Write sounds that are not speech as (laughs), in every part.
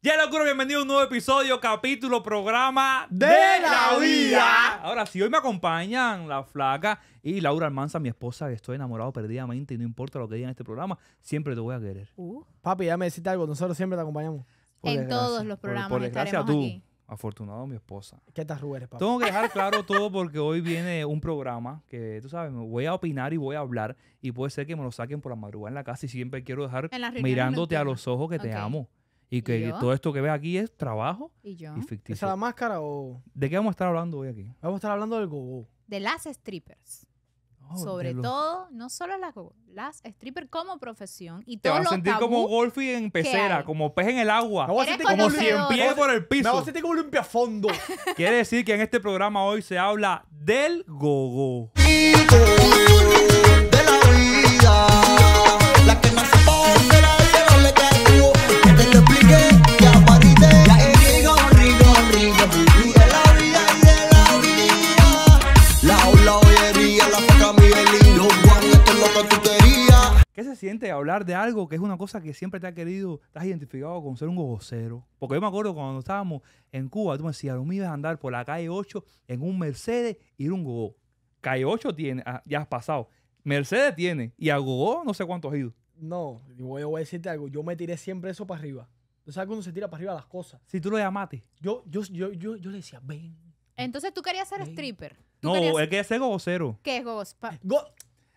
Ya locura, bienvenido a un nuevo episodio, capítulo, programa de, la, vida. Ahora, si hoy me acompañan la flaca y Laura Almanza, mi esposa, que estoy enamorado perdidamente y no importa lo que digan en este programa, siempre te voy a querer. Uh. Papi, ya me deciste algo, nosotros siempre te acompañamos. en todos los programas. Por, por desgracia, Afortunado mi esposa. ¿Qué tal Rubén, papi? Tengo que dejar claro todo porque hoy viene un programa que, tú sabes, me voy a opinar y voy a hablar y puede ser que me lo saquen por la madrugada en la casa y siempre quiero dejar mirándote a los ojos que te amo. Y que todo esto que ves aquí es trabajo y, ficticio. ¿Esa la máscara o...? ¿De qué vamos a estar hablando hoy aquí? Vamos a estar hablando del gogo. De las strippers. Oh, Sobre todo, no solo las, las strippers como profesión y Te vas a sentir como golfi en pecera, como pez en el agua. Me vas a sentir como en pie por el piso. Me vas a sentir como limpiafondo. (laughs) Quiere decir que en este programa hoy se habla del gogo. -go. De siente hablar de algo que es una cosa que siempre te ha querido, te has identificado con ser un gogocero. Porque yo me acuerdo cuando estábamos en Cuba, tú me decías, lo mío es andar por la calle 8 en un Mercedes y ir un gogo. Calle 8 tiene, ah, ya has pasado. Mercedes tiene y a gogo no sé cuánto has ido. No, yo voy a decirte algo, yo me tiré siempre eso para arriba. Tú sabes cuando se tira para arriba las cosas. Si tú lo llamaste. Yo, yo, yo, yo, yo le decía, ven. Entonces tú querías ser stripper. no, es que es ser gogocero. ¿Qué es gogos?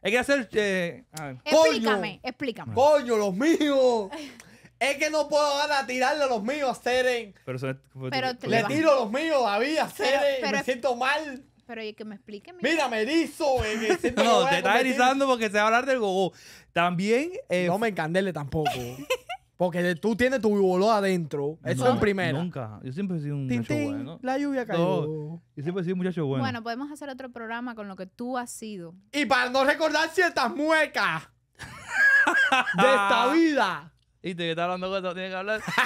Hay que hacer. Eh, explícame, explícame. Coño, los míos. (laughs) Es que no puedo a tirarle a los míos a Seren. Pero, le tiro a los míos David, a Seren. me siento mal. Pero oye que me explique. Mira, me erizo. Eh, (laughs) no, te estás erizando porque se va a hablar del gogo. También. Eh, no me encandele tampoco. (laughs) Porque tú tienes tu boludo adentro. Eso es es primero. Nunca. Yo siempre he sido un muchacho bueno. La lluvia cayó. yo siempre he sido un muchacho bueno. Bueno, podemos hacer otro programa con lo que tú has sido. Y para no recordar ciertas muecas de esta (laughs) vida. Y te que está hablando cosas, tienes que hablar. (laughs)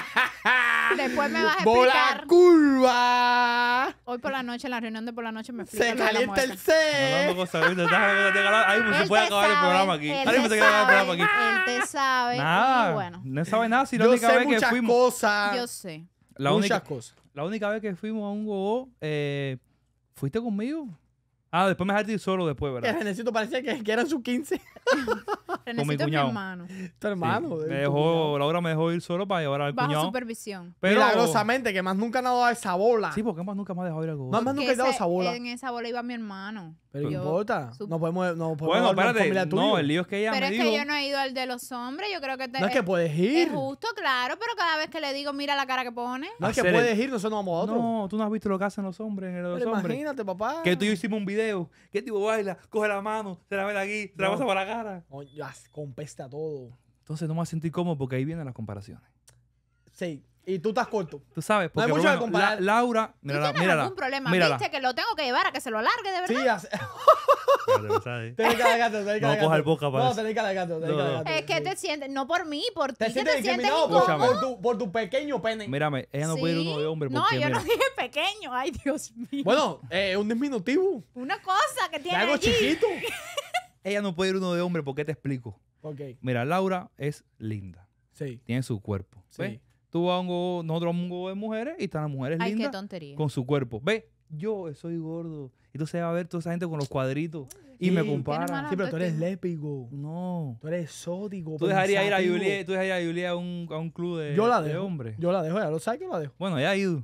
Después me vas a (laughs) explicar. ¡Bola curva! Hoy por la noche, en la reunión de por la noche, me explica. ¡Se calienta el C! Hablando cosas, ¿viste? Ahí se puede acabar el programa aquí. Ahí se puede acabar el programa aquí. Él te sabe. Nada. Bueno. No sabe nada si la única vez que fuimos. Cosas. Yo sé. La muchas única, cosas. La única vez que fuimos a un gogo, eh, ¿fuiste conmigo? Ah, después me dejaste ir solo después, ¿verdad? Que Renecito parecía que, que eran sus 15. (laughs) Renesito es mi hermano. Tu hermano. Me eh, dejó, Laura me dejó ir solo para llevar al Bajo cuñado. supervisión. Pero, Milagrosamente, que más nunca han dado esa bola. Sí, porque más nunca me ha dejado ir a No, más nunca he dado esa bola. En esa bola iba mi hermano. Pero importa? No podemos, no Bueno, espérate. No, el lío es que ella Pero es que yo no he ido al de los hombres, yo creo que te- No es que puedes ir. es justo, claro, pero cada vez que le digo, mira la cara que pone. No es que puedes ir, nosotros no vamos a otro. No, tú no has visto lo que hacen los hombres. los hombres. imagínate, papá. Que tú y yo hicimos un video. Que tipo baila, coge la mano, se la mete aquí, se la pasa para la cara. Oye, compesta todo. Entonces no me vas a sentir cómodo porque ahí vienen las comparaciones. Sí, y tú estás corto. Tú sabes, porque no hay mucho que La, Laura, mírala, ¿Tú tiene algún problema? Mírala. ¿Viste que lo tengo que llevar a que se lo alargue de verdad? Sí, hace... tenés que alargarte, tenés que No, coja el boca para No, tenés que alargarte, tenés Es que te sientes, no por mí, por ti, te sientes discriminado por, tu, por tu pequeño pene. Mírame, ella no puede ir uno de hombre No, yo no dije pequeño, ay Dios mío. Bueno, eh, un disminutivo. Una cosa que tiene Algo chiquito. (laughs) ella no puede ir uno de hombre, qué te explico? Mira, Laura es linda. Sí. Tiene su cuerpo. Sí tú vas a un grupo de mujeres y están las mujeres lindas con su cuerpo. Ve, yo soy gordo. Y se va a ver toda esa gente con los cuadritos y me comparan. Sí, pero tú eres lépigo. No. Tú eres exótico. Tú dejarías ir a Julia, tú dejarías a Julia a un, a un club de, yo la dejo, hombres. Yo la dejo, ya lo sabes que la dejo. Bueno, ya ha ido.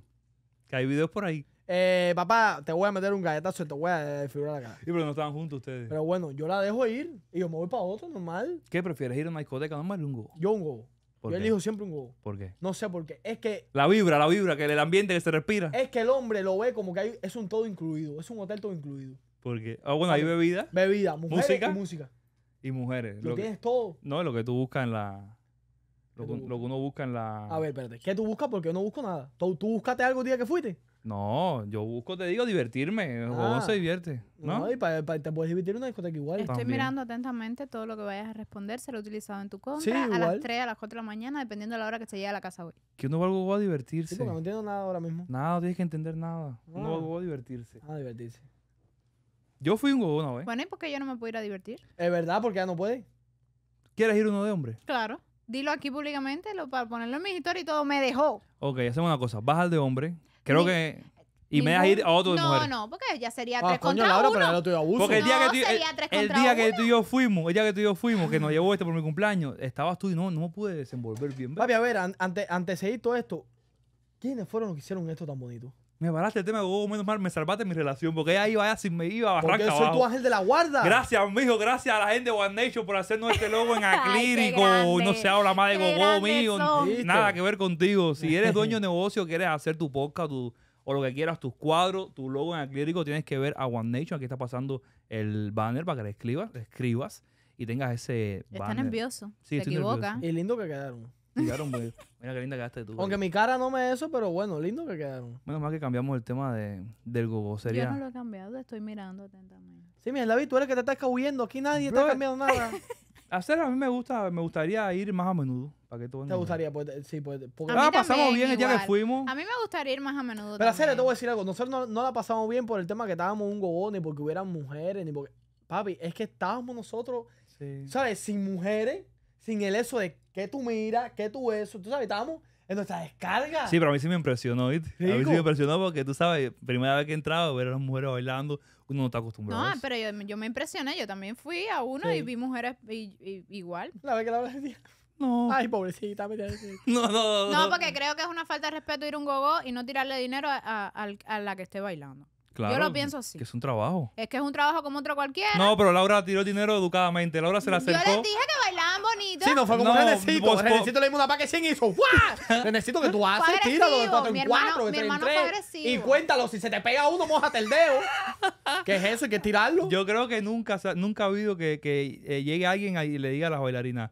Que hay videos por ahí. Eh, papá, te voy a meter un galletazo y te voy a eh, la cara. Sí, pero no estaban juntos ustedes. Pero bueno, yo la dejo ir y yo me voy para otro, normal. ¿Qué prefieres ir a una discoteca, o un go? Yo un go. Yo elijo siempre un huevo. ¿Por qué? No sé por qué. Es que. La vibra, la vibra, que el ambiente que se respira. Es que el hombre lo ve como que hay, es un todo incluido. Es un hotel todo incluido. Porque. Ah, bueno, hay bebida. Bebida, mujeres música. Y música. Y mujeres. Lo, tienes todo. No, es lo que tú buscas en la. Lo, que uno busca en la. A ver, espérate. ¿Qué tú buscas? Porque yo no busco nada. ¿Tú, tú buscaste algo el día que fuiste? No, yo busco, te digo, divertirme. El ah. se divierte. No, no y para te puedes divertir en una discoteca igual. Estoy mirando atentamente todo lo que vayas a responder. Se lo he utilizado en tu contra. a las 3, a las 4 de la mañana, dependiendo de la hora que se llegue a la casa hoy. Que uno va a divertirse. Sí, porque no entiendo nada ahora mismo. Nada, no tienes que entender nada. Uno va a ah. divertirse. A ah, divertirse. Yo fui un gobón una vez. Bueno, ¿y por qué yo no me puedo ir a divertir? Es verdad, porque ya no puede. ¿Quieres ir uno de hombre? Claro. Dilo aquí públicamente lo, para ponerlo en mi historia y todo. Me dejó. Ok, hacemos una cosa. Baja al de hombre. Creo que. Y me a ir a otro de no, No, no, porque ya sería ah, tres contra uno. Porque el día, que, tú, día que y yo fuimos, el día que tú y yo fuimos, que nos mm. llevó este por mi cumpleaños, estabas tú y no, no me pude desenvolver bien. Papi, a ver, antes, antes de seguir todo esto, ¿quiénes fueron los que hicieron esto tan bonito? me paraste el tema, de GoGo, oh, menos mal, me salvaste mi relación, porque ella iba allá sin me iba a Porque soy tu ángel de la guarda. Gracias, mijo, gracias a la gente de One Nation por hacernos este logo en (laughs) aclírico. no se habla más de GoGo, mío, nada que ver contigo. Si eres (laughs) dueño de negocio, quieres hacer tu podcast o lo que quieras, tus cuadros, tu logo en aclírico, tienes que ver a One Nation. Aquí está pasando el banner para que le escribas, escribas y tengas ese banner. Está nervioso. se equivoca. Y lindo que quedaron. (laughs) Mira qué linda quedaste tú. Aunque mi cara no me eso, pero bueno, lindo que quedaron. Menos más que cambiamos el tema de, del gogo. Sería... Yo no lo he cambiado, estoy mirando atentamente. Sí, mira, David, tú eres el que te estás escabullendo Aquí nadie está cambiando nada. (laughs) Hacer a mí me gusta, me gustaría ir más a menudo. ¿Para que ¿Te gustaría? Pues, sí, pues. Porque ah, la pasamos bien el que fuimos. A mí me gustaría ir más a menudo. Pero hacer, te voy a decir algo. Nosotros no, no, la pasamos bien por el tema que estábamos un gogó, ni porque hubieran mujeres, ni porque. Papi, es que estábamos nosotros, ¿sabes? Sin mujeres sin el eso de que tú miras, que tú eso. Tú sabes, estábamos en nuestra descarga. Sí, pero a mí sí me impresionó, ¿viste? A mí sí me impresionó porque tú sabes, primera vez que he entrado, ver a las mujeres bailando, uno no está acostumbrado. No, pero yo, me impresioné, yo también fui a uno y vi mujeres igual. La vez que la decía. No. Ay, pobrecita, (laughs) no, no, no, no. porque creo que es una falta de respeto ir a un gogo y no tirarle dinero a, la que esté bailando. Yo lo pienso así. Que es un trabajo. Es que es un trabajo como otro cualquiera. No, pero Laura tiró dinero educadamente. Laura se la acercó. Yo les dije que bailaban bonito. Sí, no, fue como un necesito Vos, le una paquete y hizo ¡guau! (laughs) necesito que tú haces, tíralo de hermano en cuatro Mi hermano Y cuéntalo, si se te pega uno, mojate el dedo. (laughs) ¿Qué es eso? ¿Hay que tirarlo? Yo creo que nunca, nunca ha habido que, eh, llegue alguien ahí y le diga a las bailarinas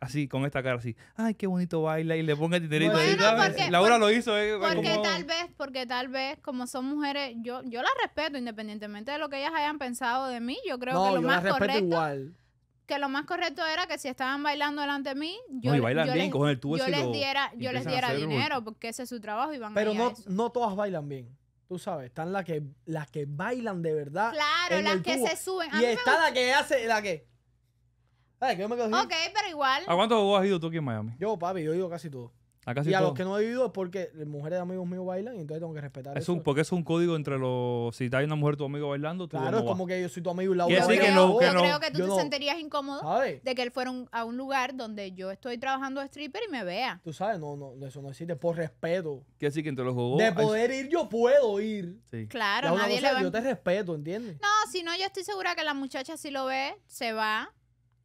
así, con esta cara así, ay, qué bonito baila y le ponga titerito. ahí, Laura lo hizo. Eh, porque tal vez, porque tal vez, como son mujeres, yo, yo las respeto independientemente de lo que ellas hayan pensado de mí. Yo creo que lo más correcto... Igual. Que lo más correcto era que si estaban bailando delante de mí, yo, yo, les, diera, yo les diera dinero, porque ese es su trabajo y van Pero no, no todas bailan bien. Tú sabes, están las que, bailan de verdad. Claro, las que se suben. y está la que hace, la que que Ok, pero igual. ¿A cuántos has ido tú aquí en Miami? Yo, papi, yo he ido casi todo. A casi y a los que no he ido es porque mujeres de amigos míos bailan y entonces tengo que respetar es eso. Un, porque es un código entre los... Si hay una mujer tu amigo bailando, tú Claro, es como que yo soy tu amigo y la Yo, creo, que, yo creo que tú te sentirías incómodo de que él fuera a un lugar donde yo estoy trabajando de stripper y me vea. Tú sabes, no, no, eso no existe por respeto. ¿Qué decir que entre los juegos... De poder ir, yo puedo ir. Claro, nadie le va... Yo te respeto, ¿entiendes? No, si no, yo estoy segura que la muchacha si lo ve, se va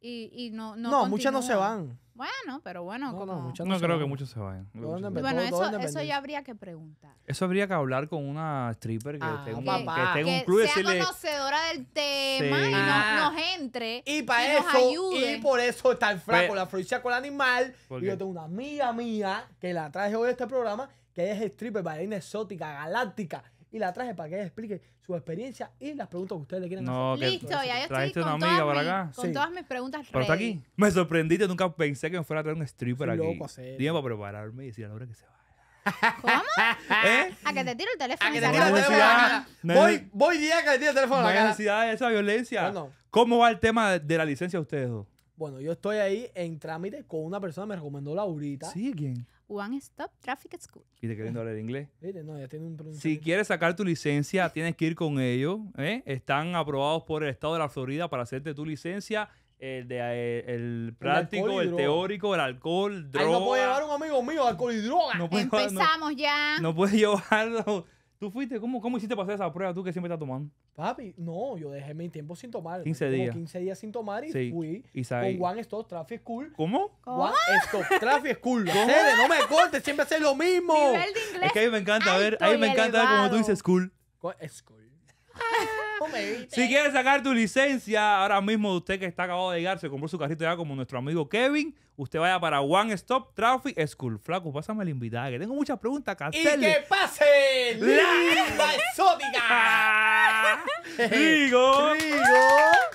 y, y no, no. muchas no se van. Bueno, pero bueno. No, como... muchas no, creo que muchos se vayan. Bueno, eso, eso, ya habría que preguntar. Eso habría que hablar con una stripper que ah, tenga un, Que, tenga un club que sea conocedora del tema y ah. nos, entre. Y para eso. Nos Y por eso está el flaco, pues la fruicia con el animal. Y yo tengo una amiga mía que la traje hoy a este programa, que es stripper, bailarina exótica, galáctica y la traje para que ella explique su experiencia y las preguntas que ustedes le quieran hacer. Listo, ya yo estoy con, amiga todas, acá? con todas mis preguntas Pero está aquí. Me sorprendiste, nunca pensé que me fuera a traer un stripper allí. aquí. Loco, para prepararme y decir a la hora que se va. ¿Cómo? ¿Eh? A que te tiro el teléfono. A que te el teléfono. Voy, voy día que te tiro el teléfono. la necesidad de esa violencia. ¿Cómo va el tema de la licencia de ustedes dos? Bueno, yo estoy ahí en trámite con una persona, me recomendó Laurita. Sí, ¿quién? One Stop Traffic School. ¿Y te queriendo oh. hablar inglés? Si quieres sacar tu licencia, (laughs) tienes que ir con ellos. ¿eh? Están aprobados por el estado de la Florida para hacerte tu licencia. El, eh, práctico, el, teórico, el alcohol, droga. Ahí no puede llevar un amigo mío alcohol y droga. No Empezamos ya. No puedes (laughs) llevarlo ¿Tú fuiste? ¿Cómo, ¿Cómo hiciste pasar esa prueba tú que siempre estás tomando? Papi, no, yo dejé mi tiempo sin tomar. 15 días. 15 días sin tomar y fui con One Stop Traffic School. ¿Cómo? One Stop Traffic School. no me cortes, siempre haces lo mismo. es que a mí me encanta ver, a me encanta ver como tú dices school. School. (laughs) si quieres sacar tu licencia, ahora mismo de usted que está acabado de llegar, se compró su carrito ya como nuestro amigo Kevin, usted vaya para One Stop Traffic School. Flaco, pásame la invitada, que tengo muchas preguntas que ¡Y que pase la exótica! (laughs) ¡Rigo! ¡Rigo!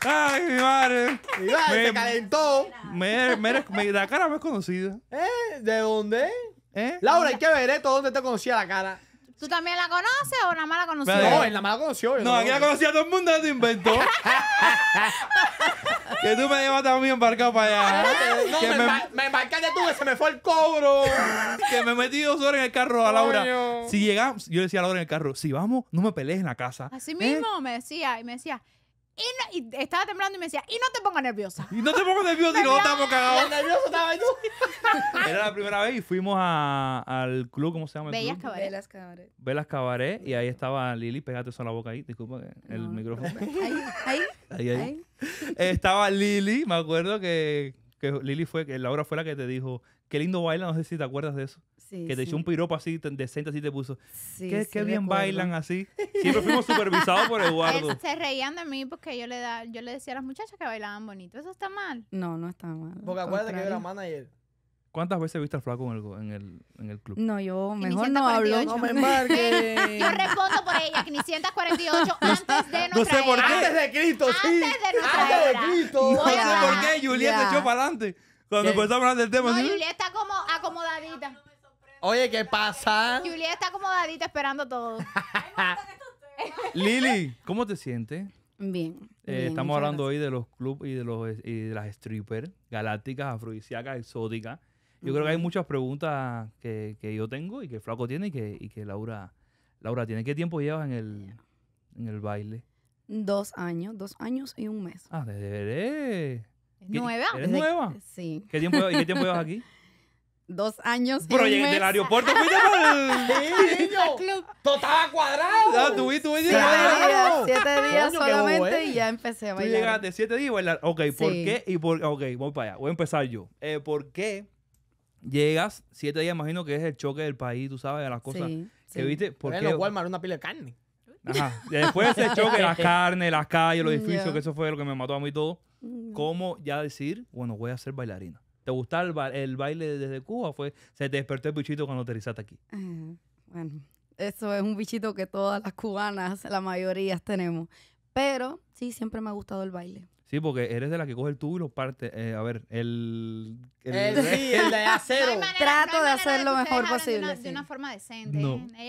¡Ay, mi madre! Mi me, se calentó. la cara me es conocida. ¿Eh? ¿De dónde? ¿Eh? Laura, hay que ver esto. ¿Dónde te conocía la cara? ¿Tú también la conoces o nada más la conoció? No, él nada más la conoció. No, aquí la conocía todo el mundo, te inventó. (laughs) que tú me llevaste a embarcado para allá. No, que me, em- me embarcaste tú, que se me fue el cobro. (laughs) que me metí dos horas en el carro a Laura. Si llegamos, yo decía a Laura en el carro, si vamos, no me pelees en la casa. Así ¿Eh? mismo me decía, y me decía, y, estaba temblando y me decía, y no te pongas nerviosa. Y no te pongas nerviosa, y no estamos nervioso estaba y (laughs) Era la primera vez y fuimos a, al club, ¿cómo se llama? El Bellas club? Cabaret. Velas Cabaret. Velas Cabaret. Y ahí estaba Lili, pégate eso en la boca ahí, disculpa, el micrófono. Ahí, ahí. Ahí, estaba Lili, me acuerdo que, que Lili fue, que Laura fue la que te dijo, qué lindo baila, no sé si te acuerdas de eso que te hizo un piropo así decente, así te puso. Sí, qué, bien bailan así. (laughs) Siempre fuimos supervisados por Eduardo. se reían de mí porque yo le, da, yo le decía a las muchachas que bailaban bonito. ¿Eso está mal? No, no está mal. Porque acuérdate que yo era manager. ¿Cuántas veces viste al flaco en el, en el, club? No, yo mejor no hablo. No me (laughs) yo respondo por ella, 548 antes de nuestra No sé por qué. Antes de Cristo, sí. Antes de nuestra Antes de Cristo. No, sé por qué Julieta echó para adelante. Cuando empezamos a hablar del tema. No, Julieta está como acomodadita. Oye, ¿qué pasa? Julia está acomodadita esperando todo. (laughs) Lili, ¿cómo te sientes? Bien. Eh, estamos hablando hoy de los clubs y de los y de las strippers galácticas, afrodisíacas, exóticas. Yo creo que hay muchas preguntas que, yo tengo y que Flaco tiene y que, Laura, Laura tiene. ¿Qué tiempo llevas en el, en el baile? Dos años, dos años y un mes. Ah, de, veré. ¿Nueva? nueva? Sí. ¿Y qué tiempo llevas aquí? (laughs) dos años. Pero llegué del aeropuerto, (laughs) ah, fuiste el cuadrado. tú y Siete días, días solamente y ya empecé a bailar. llegaste siete días y bailar. Ok, ¿por qué? Y por, ok, voy para allá. Voy a empezar yo. Eh, ¿Por qué llegas siete días? Imagino que es el choque del país, tú sabes, de las cosas. Sí, viste? Porque en los una pila de carne. Ajá. después de ese (laughs) choque, las carnes, las calles, los edificios, que eso fue lo que me mató a mí todo. Mm. ¿Cómo ya decir, bueno, voy a ser bailarina? ¿Te gustaba el, baile desde Cuba? Fue, ¿Se te despertó el bichito cuando aterrizaste aquí? Eh, bueno, eso es un bichito que todas las cubanas, la mayoría, tenemos. Pero sí, siempre me ha gustado el baile. Sí, porque eres de la que coge el tubo y lo parte. Eh, a ver, el. Eh, sí, el de acero. Trato de hacer lo mejor posible. De una, forma decente.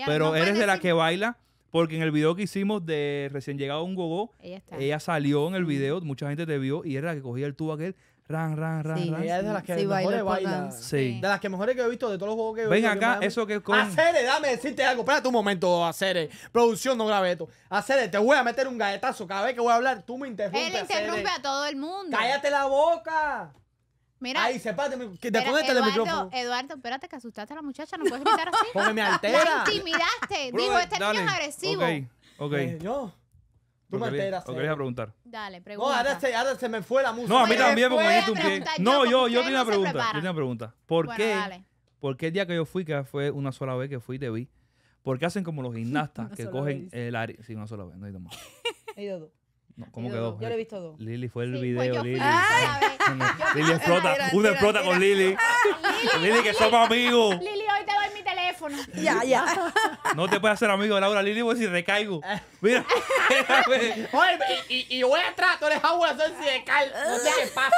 pero eres de la que baila. Porque en el video que hicimos de recién llegado un gogo, ella, ella, salió en el video, mucha gente te vio y era la que cogía el tubo aquel, Ran, ran, ran, sí, ran. es de las que sí, mejores Sí. De las que mejores que he visto de todos los juegos que he visto. Ven acá, eso que con... Acere, dame decirte algo. Espérate un momento, Acere. Producción, no grabe esto. Acere, te voy a meter un galletazo. Cada vez que voy a hablar, tú me interrumpes. Él interrumpe a todo el mundo. ¡Cállate la boca! Mira. Ahí, sepárate, que te pongas el micrófono. Eduardo, espérate que asustaste a la muchacha, no puedes gritar así. Porque me altera. La intimidaste. Digo, este niño es agresivo. Ok, ok. yo. Tú me enteras. ¿O eh. querías preguntar? Dale, pregunta. No, ahora se, se me fue la música. No, a mí también porque me diste un pie. No, yo, yo tenía una pregunta. Yo tenía una pregunta. ¿Por qué? ¿Por qué el día que yo fui, que fue una sola vez que fui y te vi? ¿Por qué hacen como los gimnastas (laughs) que cogen el área? Sí, una sola vez, no hay dos más. (laughs) He ido dos. No, ¿Cómo quedó? Yo lo he visto dos. Lili fue el video, pues Lili. (laughs) Lili explota. Uno explota con Lili. Lili, que somos amigos. Lili, hoy te voy (laughs) Ya, ya. (laughs) No te puedes hacer amigo de Laura Lili porque si recaigo. (laughs) Mira. Oye, y, y voy atrás, tú eres agua si de No sé qué pasa.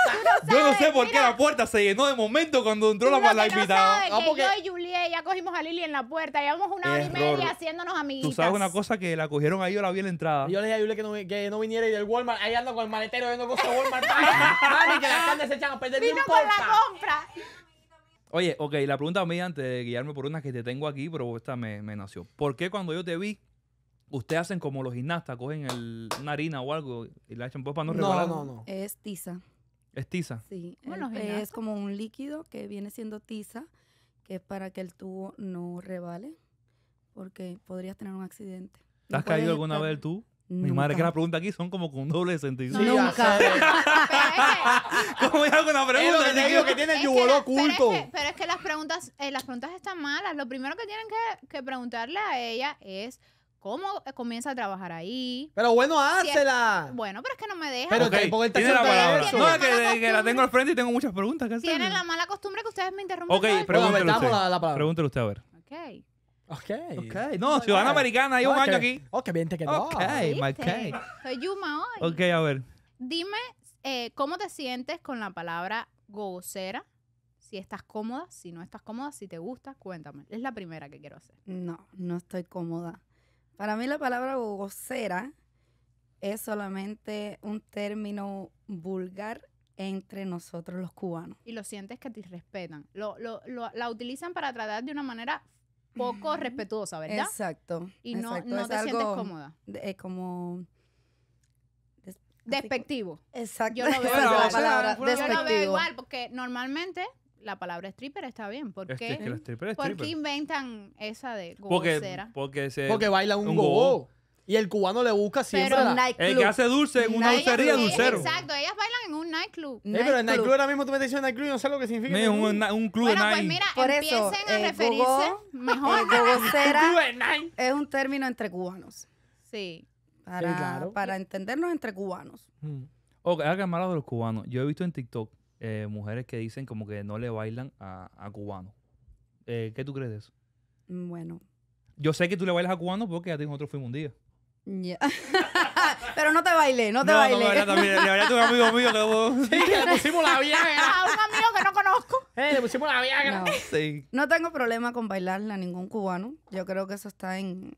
yo no sé por qué la puerta se llenó de momento cuando entró la, invitada. No, ah, porque... Yo y Juliet ya cogimos a Lili en la puerta. Llevamos una hora y media haciéndonos amiguitas. Tú sabes una cosa que la cogieron ahí, yo la vi la entrada. Yo le dije a Juliet que no, que no viniera y del Walmart. Ahí ando con el maletero viendo cosas de Walmart. que a Vino con la compra. Oye, ok, la pregunta mía antes de guiarme por una que te tengo aquí, pero esta me, nació. ¿Por qué cuando yo te vi, ustedes hacen como los gimnastas, cogen el, una harina o algo y la echan pues, para no No, no, no. Es tiza. ¿Es tiza? Sí, Bueno, es como un líquido que viene siendo tiza, que es para que el tubo no rebale, porque podrías tener un accidente. ¿Te has caído alguna vez tú? Mi madre, que las pregunta aquí son como con doble sentido. Nunca. (laughs) ¿Cómo es con una pregunta? que que tiene el yugo oculto. Pero es que, las preguntas, eh, las preguntas están malas. Lo primero que tienen que, preguntarle a ella es cómo comienza a trabajar ahí. Pero bueno, házela. Bueno, pero es que no me deja. Pero Ok, puedo tiene la palabra. No, que, la tengo al frente y tengo muchas preguntas que hacer. Tienen la mala costumbre que ustedes me interrumpan. Ok, pregúntelo usted. usted, a ver. Ok. Ok. Ok. No, ciudadana americana, hay un año aquí. Ok, bien te quedó. Ok, okay. Soy Yuma hoy. Ok, a ver. Dime eh, cómo te sientes con la palabra gocera. Si estás cómoda, si no estás cómoda, si te gusta, cuéntame. Es la primera que quiero hacer. No, no estoy cómoda. Para mí la palabra gogocera es solamente un término vulgar entre nosotros los cubanos. Y lo sientes que te respetan. lo, lo, la utilizan para tratar de una manera poco respetuosa, ¿verdad? Exacto. Y no, no te sientes cómoda. Es eh, como despectivo. Exacto. Yo no veo (laughs) la igual. Palabra, yo no veo igual porque normalmente la palabra stripper está bien. ¿Por qué? inventan esa de gocera? Porque, porque baila un, un Go y el cubano le busca siempre. Pero El que hace dulce en una dulcería, dulcero. Exacto, ellas bailan en un nightclub. Eh, pero el nightclub ahora mismo tú me estás nightclub y no sé lo que significa. Es un, club Bueno, de pues mira, empiecen a eh, referirse mejor. que eh, vocera (laughs) es un término entre cubanos. Sí. Para, para entendernos entre cubanos. Okay, mm. Ok, algo malo de los cubanos. Yo he visto en TikTok eh, mujeres que dicen como que no le bailan a, a cubanos. Eh, ¿Qué tú crees de eso? Mm, bueno, Yo sé que tú le bailas a cubanos porque ya ti Otro fuimos un día. Yeah. (laughs) Pero no te bailé, no te no, bailé. No, también. Le bailé a tu amigo mío que sí, le pusimos la viagra. (laughs) A un amigo que no conozco. Eh, le pusimos la viagra. No. Sí. no tengo problema con bailarle a ningún cubano. Yo creo que eso está en,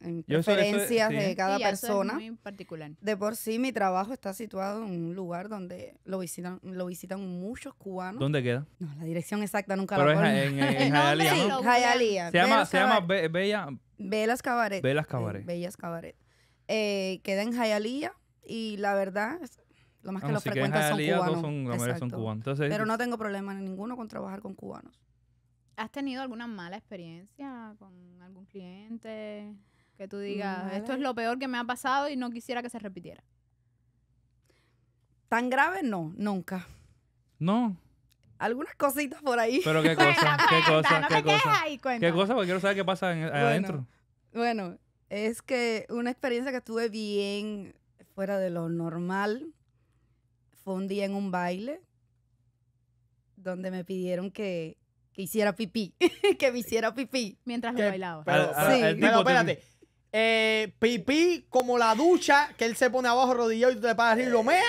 en de cada persona. particular. De por sí, mi trabajo está situado en un lugar donde lo visitan, lo visitan muchos cubanos. ¿Dónde queda? No, la dirección exacta nunca Pero la es en, en, en (laughs) Jayalía, ¿no? Se llama, Bella... Bellas Cabaret. Velas Cabaret. Bellas Cabaret. Eh, queda en Jayalía y la verdad... lo más que los frecuentan son cubanos. son cubanos. Pero no tengo problema ninguno con trabajar con cubanos. ¿Has tenido alguna mala experiencia con algún cliente? Que tú mm, digas, esto es lo peor que me ha pasado y no quisiera que se repitiera. Tan grave no, nunca. No. Algunas cositas por ahí. Pero qué cosa, qué cosa, no qué cosa. Ahí, qué cosa, porque quiero saber qué pasa adentro. Bueno, es que una experiencia que estuve bien fuera de lo normal fue un día en un baile donde me pidieron que, hiciera pipí, (laughs) que me hiciera pipí. Mientras me bailaba. sí. Pero espérate, eh, pipí como la ducha, que él se pone abajo rodillado y tú te pagas y lo meas.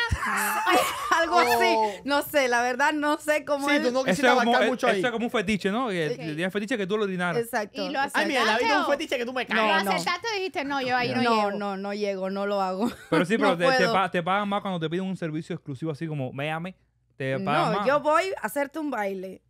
(laughs) Algo así. No sé, la verdad no sé cómo Sí, es. tú no Eso es, como, eso es como un fetiche, ¿no? El día fetiche que tú lo dinaras Exacto. Y lo Ay, mira, la vida es un fetiche que tú me Lo caes. no. aceptaste y dijiste, no, yo ahí no, llego. no, no llego, no lo hago. Pero sí, (laughs) pero te, te pagan más cuando te piden un servicio exclusivo así como meame Te pagan No, yo voy a hacerte un baile.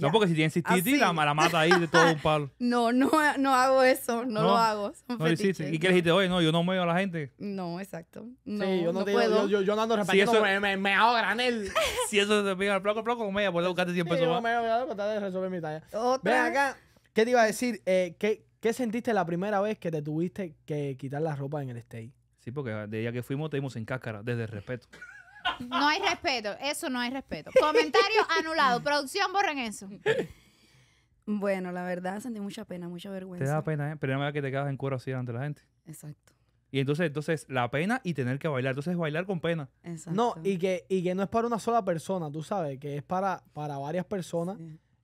No, porque si tienes cistitis, ah, la, la, mata ahí de todo un palo. (laughs) no, no, no hago eso, no, lo hago. Son no lo hiciste. ¿Y qué le dijiste? Oye, no, yo no meo a la gente. No, exacto. No, sí, yo no, no te, Yo, yo, no ando repartiendo, si eso, me, me, me, hago granel. (laughs) si eso te pega al placo, ploco, placo, con ella, pues le buscaste 100 pesos sí, más. Yo me voy a tratar de resolver mi talla. Otra. Ven acá, ¿qué te iba a decir? Eh, ¿qué, ¿Qué sentiste la primera vez que te tuviste que quitar la ropa en el stage? Sí, porque de día que fuimos te dimos en cáscara, desde el respeto. No hay respeto, eso no hay respeto. Comentario (laughs) anulado, producción, borren eso. Bueno, la verdad sentí mucha pena, mucha vergüenza. Te da pena, ¿eh? Primera vez que te quedas en cuero así ante la gente. Exacto. Y entonces, entonces, la pena y tener que bailar. Entonces, bailar con pena. No, y que, y que no es para una sola persona, tú sabes, que es para, para varias personas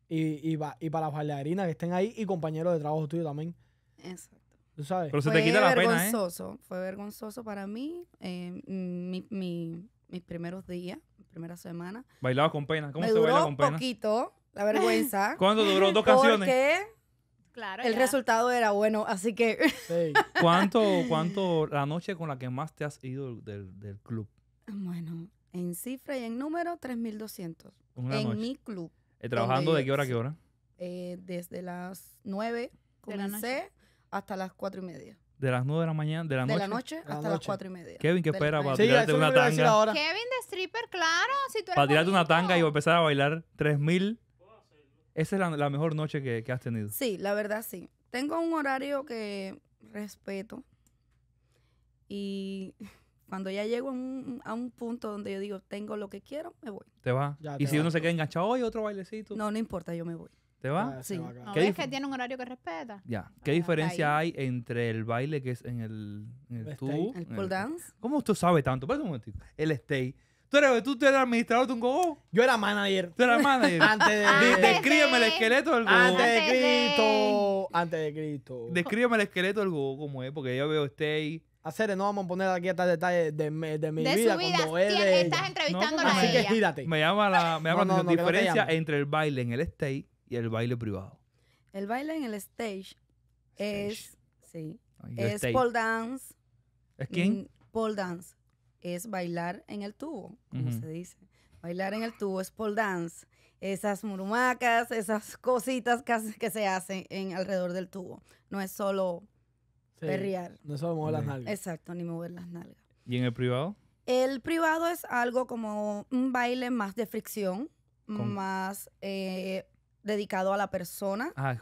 y, y, para las bailarinas que estén ahí y compañeros de trabajo tuyo también. Exacto. Tú sabes. Pero se fue te quita la pena, ¿eh? Fue vergonzoso para mí. Eh, mi, mis primeros días, primera semana. Bailaba con pena. ¿Cómo se baila con pena? poquito, la vergüenza. (laughs) ¿Cuánto duró? ¿Dos canciones? Porque claro, el resultado era bueno, así que... (laughs) ¿Cuánto, ¿Cuánto la noche con la que más te has ido del, club? Bueno, en cifra y en número, 3.200. En mi club. ¿Eh, ¿Trabajando de qué hora a qué hora? Eh, desde las 9 comencé hasta las 4 y media de las 9 de la mañana, de la noche. De la noche hasta las 4 y media. Kevin, ¿qué espera para tirarte una tanga? Kevin de stripper, claro. Si tú para tirarte una tanga y empezar a bailar 3000. Esa es la, mejor noche que, que, has tenido. Sí, la verdad sí. Tengo un horario que respeto. Y (laughs) cuando ya llego a un, a un punto donde yo digo, tengo lo que quiero, me voy. Te vas. Y si uno se queda enganchado, hoy otro bailecito. No, no importa, yo me voy. ¿Te va? Ah, sí. Va ¿No que tiene un horario que respeta? Ya. Ah, ¿Qué diferencia hay entre el baile que es en el, en el, tubo, el, el pole dance. ¿Cómo usted sabe tanto? Espera un momentito. El stay. ¿Tú eres tú, tú administrador de un gogo? Yo era manager. ¿Tú eras manager? (laughs) antes de... de, descríbeme el esqueleto del gogo. Antes de Cristo. Antes de Cristo. Descríbeme el esqueleto del gogo como es, porque yo veo stay... Hacer, no vamos a poner aquí hasta detalles de, de, de, mi de vida, su vida Estás entrevistando a ella. Así que gírate. Me llama la, me llama no, no, la diferencia entre el baile en el stage el baile privado. El baile en el stage, es, sí, oh, es pole dance. ¿Es quién? Mm, pole dance. Es bailar en el tubo, como se dice. Bailar en el tubo es pole dance. Esas murumacas, esas cositas que, se hacen alrededor del tubo. No es solo perrear. No es solo mover las nalgas. Exacto, ni mover las nalgas. ¿Y en el privado? El privado es algo como un baile más de fricción, más eh, dedicado a la persona. Ah,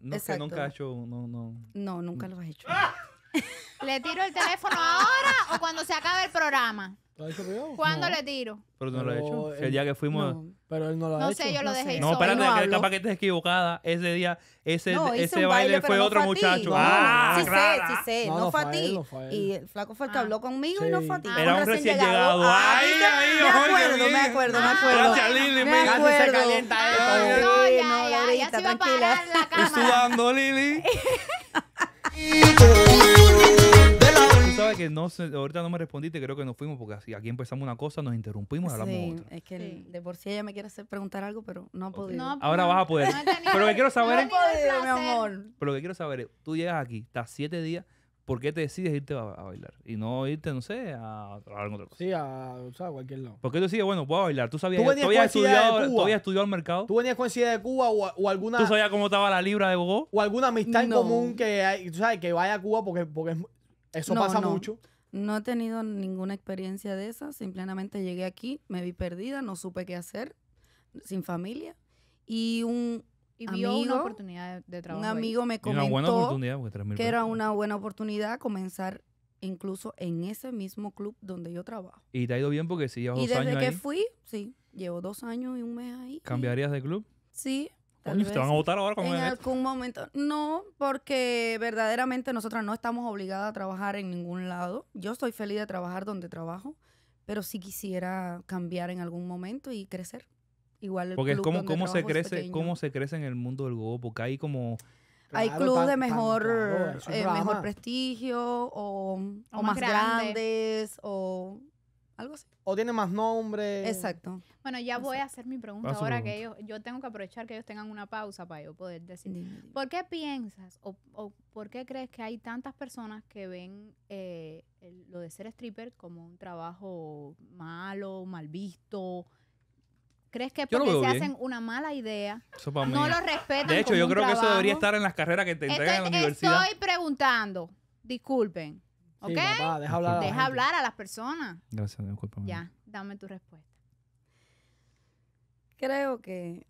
no, nunca hecho, no, no. No, nunca lo has hecho. (laughs) ¿Le tiro el teléfono ahora o cuando se acabe el programa? ¿Cuándo le tiro? Pero no lo he hecho. el día que fuimos. No, Pero él no lo ha No sé, yo lo dejé No, espérate, que capaz que estés equivocada. Ese día, ese, ese baile, fue otro muchacho. ah, sí sé, sí sé, No, fue a ti. Y el flaco fue el que ah. habló conmigo y no fue a ti. Era un recién llegado. Ah, ay, ay, me ay, no acuerdo, me acuerdo, ah, me acuerdo. Gracias, Lili. Me calienta Ay, esto. ya, ya, se iba a parar la (laughs) Estoy Lili. (laughs) que no ahorita no me respondiste, creo que nos fuimos porque aquí empezamos una cosa, nos interrumpimos y hablamos sí, otra. Es que de por sí ella me quiere hacer preguntar algo, pero no ha podido. Ahora vas a poder. pero lo que quiero saber es. Pero lo que quiero saber es, tú llegas aquí, estás siete días. ¿Por qué te decides irte a, bailar? Y no irte, no sé, a trabajar otra cosa. Sí, a, o sea, cualquier lado. ¿Por qué tú decides, bueno, voy a bailar? ¿Tú sabías ¿Tú ¿tú estudiado, ¿tú habías estudiado al mercado? ¿Tú venías con de Cuba o, o, alguna. ¿Tú sabías cómo estaba la libra de Bogotá? O alguna amistad en común que, hay, tú sabes, que vaya a Cuba porque, porque es eso pasa mucho. No he tenido ninguna experiencia de esa. Simplemente llegué aquí, me vi perdida, no supe qué hacer, sin familia. Y un amigo, oportunidad de, Un amigo me comentó que era una buena oportunidad comenzar incluso en ese mismo club donde yo trabajo. Y te ha ido bien porque si llevas dos años. Y desde que fui, sí, llevo dos años y un mes ahí. ¿Cambiarías de club? Sí, van a votar ahora? en algún momento. No, porque verdaderamente nosotras no estamos obligadas a trabajar en ningún lado. Yo estoy feliz de trabajar donde trabajo, pero sí quisiera cambiar en algún momento y crecer. Igual el Porque club cómo, cómo se crece, cómo se crece en el mundo del gobo, porque hay como hay clubes de mejor, eh, mejor prestigio o, más, grandes o o tiene más nombre. Exacto. Bueno, ya voy a hacer mi pregunta ahora que ellos, yo tengo que aprovechar que ellos tengan una pausa para yo poder decir. ¿Por qué piensas o, por qué crees que hay tantas personas que ven eh, lo de ser stripper como un trabajo malo, mal visto? ¿Crees que porque se hacen una mala idea? no lo respetan. De hecho, yo creo que eso debería estar en las carreras que te entregan en la universidad. Estoy preguntando, disculpen. ¿Ok? deja hablar, a las personas. Gracias, disculpa. Ya, dame tu respuesta. Creo que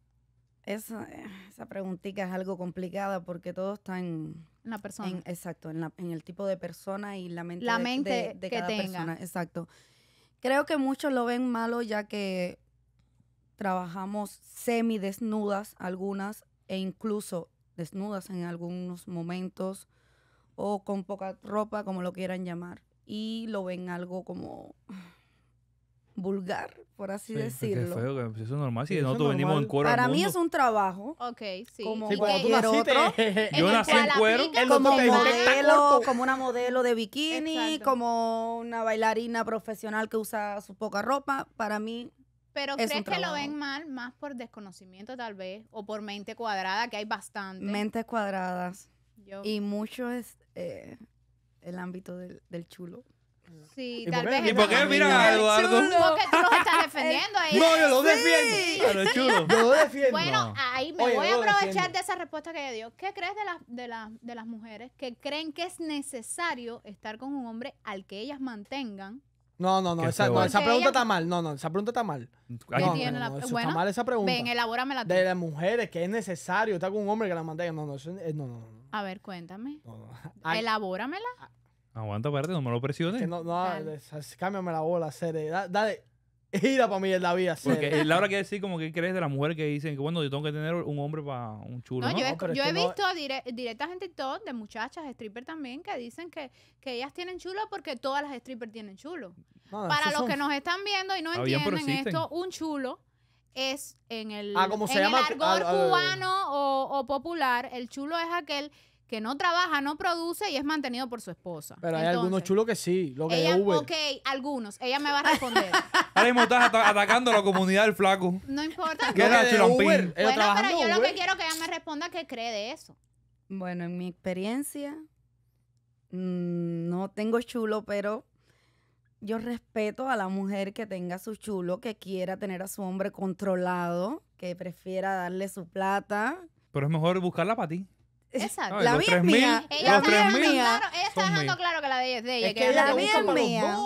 esa, esa preguntita es algo complicada porque todo está en... La persona. exacto, en, la, en, el tipo de persona y la mente, de, que cada persona. Exacto. Creo que muchos lo ven malo ya que trabajamos semi desnudas algunas e incluso desnudas en algunos momentos o con poca ropa, como lo quieran llamar, y lo ven algo como (sighs) vulgar, por así sí, decirlo. eso es normal, si no, nosotros venimos en cuero. Para al mundo. mí es un trabajo. Ok, sí. Como sí, (laughs) Yo nací en cuero. Como, este modelo, como una modelo de bikini, como una bailarina profesional que usa su poca ropa. Para mí pero crees que lo ven mal más por desconocimiento tal vez o por mente cuadrada, que hay bastante. Mentes cuadradas. Y mucho es eh, el ámbito del, del chulo. Sí, tal vez. ¿Y por qué mira a Eduardo? Porque tú los estás defendiendo ahí. No, yo lo defiendo. Ah, es chulo. (laughs) Yo lo defiendo. Bueno, ahí me voy a aprovechar de esa respuesta que ella dio. ¿Qué crees de las, de, las, de las mujeres que creen que es necesario estar con un hombre al que ellas mantengan? No, no, no. Esa, esa pregunta está mal. No, no, esa pregunta está mal. No, la... está mal esa pregunta. Ven, elabóramela tú. De las mujeres que es necesario estar con un hombre que la mantenga. no, no. Eh, no. A ver, cuéntame. (laughs) (laughs) Elabóramela. Ah. Aguanta, perdón, no me lo presiones. no, no, cámbiame la bola, Cere. dale, (laughs) gira para mí en la vida, Cere. Porque eh, Laura quiere decir como que crees de la mujer que dicen que, bueno, yo tengo que tener un hombre para un chulo. yo he, visto directamente directas en TikTok de muchachas, strippers también, que dicen que, ellas tienen chulo porque todas las strippers tienen chulo. para los que nos están viendo y no entienden esto, un chulo es en el, ah, el argot ah, ah, ah, cubano o, popular, el chulo es aquel que no trabaja, no produce y es mantenido por su esposa. Pero hay algunos chulos que sí, lo que Uber. Ok, algunos. Ella me va a responder. (laughs) Ahora mismo estás atacando a la comunidad del flaco. No importa. era Bueno, pero yo lo que quiero que ella me responda que cree de eso. Bueno, en mi experiencia, mm, no tengo chulo, pero yo respeto a la mujer que tenga su chulo, que quiera tener a su hombre controlado, que prefiera darle su plata. Pero es mejor buscarla para ti. Exacto. la mía es mía. Ella está dejando claro, ella está dejando claro que la de ella es de ella. que, la mía es mía.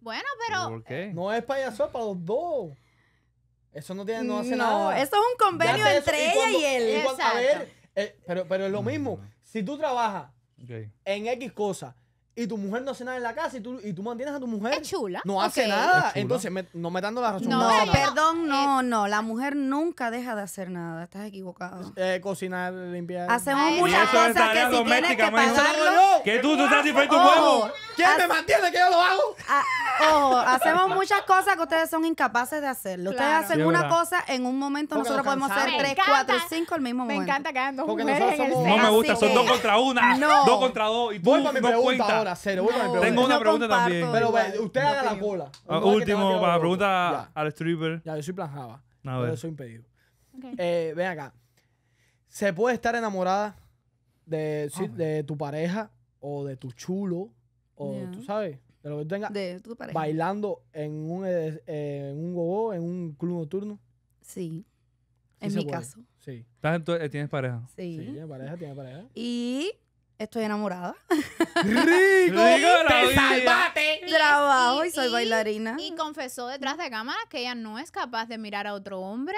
Bueno, pero. ¿Por No es payaso para los dos. Eso no tiene, no hace no, nada. Eso es un convenio entre ella y, él. a ver, eh, pero, pero es lo mismo. Mm. Si tú trabajas en X cosa y tu mujer no hace nada en la casa y tú, y tú mantienes a tu mujer. Es chula. No hace nada. Entonces, no me dando la razón. No, perdón, no, eh, no. La mujer nunca deja de hacer nada. Estás equivocado. Eh, cocinar, limpiar. Hacemos muchas cosas que si tienes que pagarlo, Que tú, tú estás diferente tu huevo. Oh, ¿Quién me mantiene que yo lo hago? Ah, ojo, hacemos muchas cosas que ustedes son incapaces de hacerlo. Ustedes hacen una cosa en un momento, nosotros podemos hacer tres, cuatro, cinco al mismo momento. Me encanta que hagan dos mujeres No me gusta, son dos contra una, dos contra dos. Y tú mi cuentas. Tengo una pregunta también. Pero usted haga la cola. Ah, último, para pregunta al stripper. Ya, yo soy planjaba. A soy impedido. Eh, ven acá. ¿Se puede estar enamorada de, de tu pareja o de tu chulo? O tú sabes, de lo que tenga. De tu pareja. Bailando en un, eh, eh, en un en un club nocturno. Sí. en mi caso. Sí. ¿Tienes pareja? Sí. Sí, pareja, tiene pareja. Y estoy enamorada. ¡Rico! ¡Te salvaste! Trabajo y, soy bailarina. Y confesó detrás de cámara que ella no es capaz de mirar a otro hombre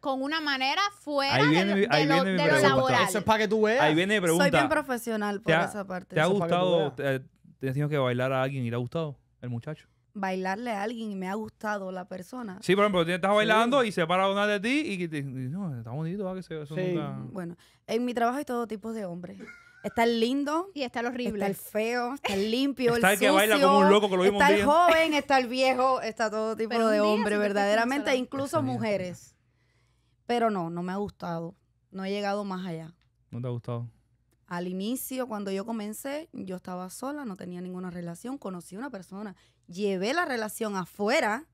con una manera fuera de, ahí lo, de lo, laboral. Eso es para que tú veas. Ahí viene mi pregunta. Soy bien profesional por esa parte. ¿Te ha gustado? ¿Te, tenido que bailar a alguien y le ha gustado el muchacho? Bailarle a alguien y me ha gustado la persona. Sí, por ejemplo, estás bailando y se para una de ti y, te, dice no, está bonito, ¿verdad? que se, eso sí. Bueno, en mi trabajo hay todo tipo de hombres. Está el lindo. Y está el horrible. Está el feo, está el limpio, está el, Está joven, está el viejo, está todo tipo de hombre, verdaderamente, incluso mujeres. Pero no, no me ha gustado. No he llegado más allá. ¿No te ha gustado? Al inicio, cuando yo comencé, yo estaba sola, no tenía ninguna relación, conocí a una persona, llevé la relación afuera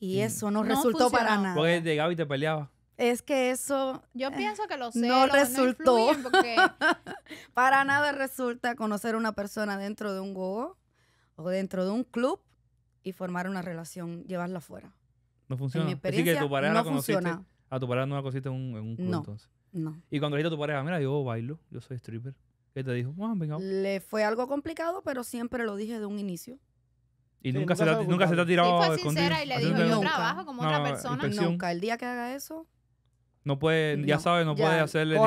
y, mm. eso no, resultó para nada. Porque llegaba y te peleaba es que eso yo eh, pienso que lo sé. no resultó porque... (laughs) para nada resulta conocer a una persona dentro de un gogo o dentro de un club y formar una relación llevarla afuera no funciona en Así que tu pareja no la funciona a tu pareja no la conociste en un, club entonces no y cuando dijiste a tu pareja mira yo bailo yo soy stripper ¿qué te dijo? Ah, venga. le fue algo complicado pero siempre lo dije de un inicio y nunca, se, te, nunca se te ha tirado. Y fue sincera y le dijo, yo trabajo como otra persona. Nunca. El día que haga eso, no puede, ya sabes, no puede hacerle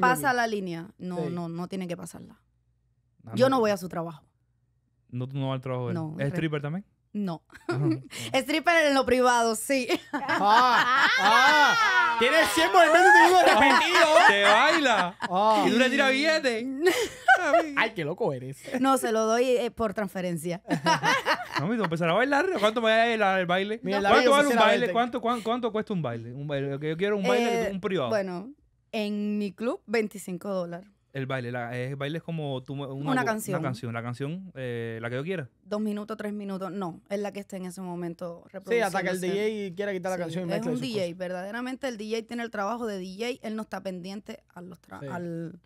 Pasa la línea. No, no, no tiene que pasarla. Ah, Yo no voy a su trabajo. No, tú no vas al trabajo. de él. No, ¿Es stripper también? No. (laughs) Stripper en lo privado, sí. (laughs) ¡Ah! (laughs) ¡Ah! Tienes 100 movimientos de uno Te baila. ¡Ah! Y tú le tiras billetes. Ay, qué loco eres. No, se lo doy eh, por transferencia. (laughs) No me empezar a bailar. ¿Cuánto me el, baile? ¿Cuánto vale un baile? ¿Cuánto, cuesta un baile? Yo quiero un baile, eh, un privado. Bueno, en mi club, 25 dólares. El baile, el baile es como una, canción. la canción, eh, la que yo quiera. Dos minutos, tres minutos, no, es la que esté en ese momento Sí, hasta que el DJ quiera quitar la canción Es un DJ, verdaderamente el DJ tiene el trabajo de DJ, él no está pendiente al,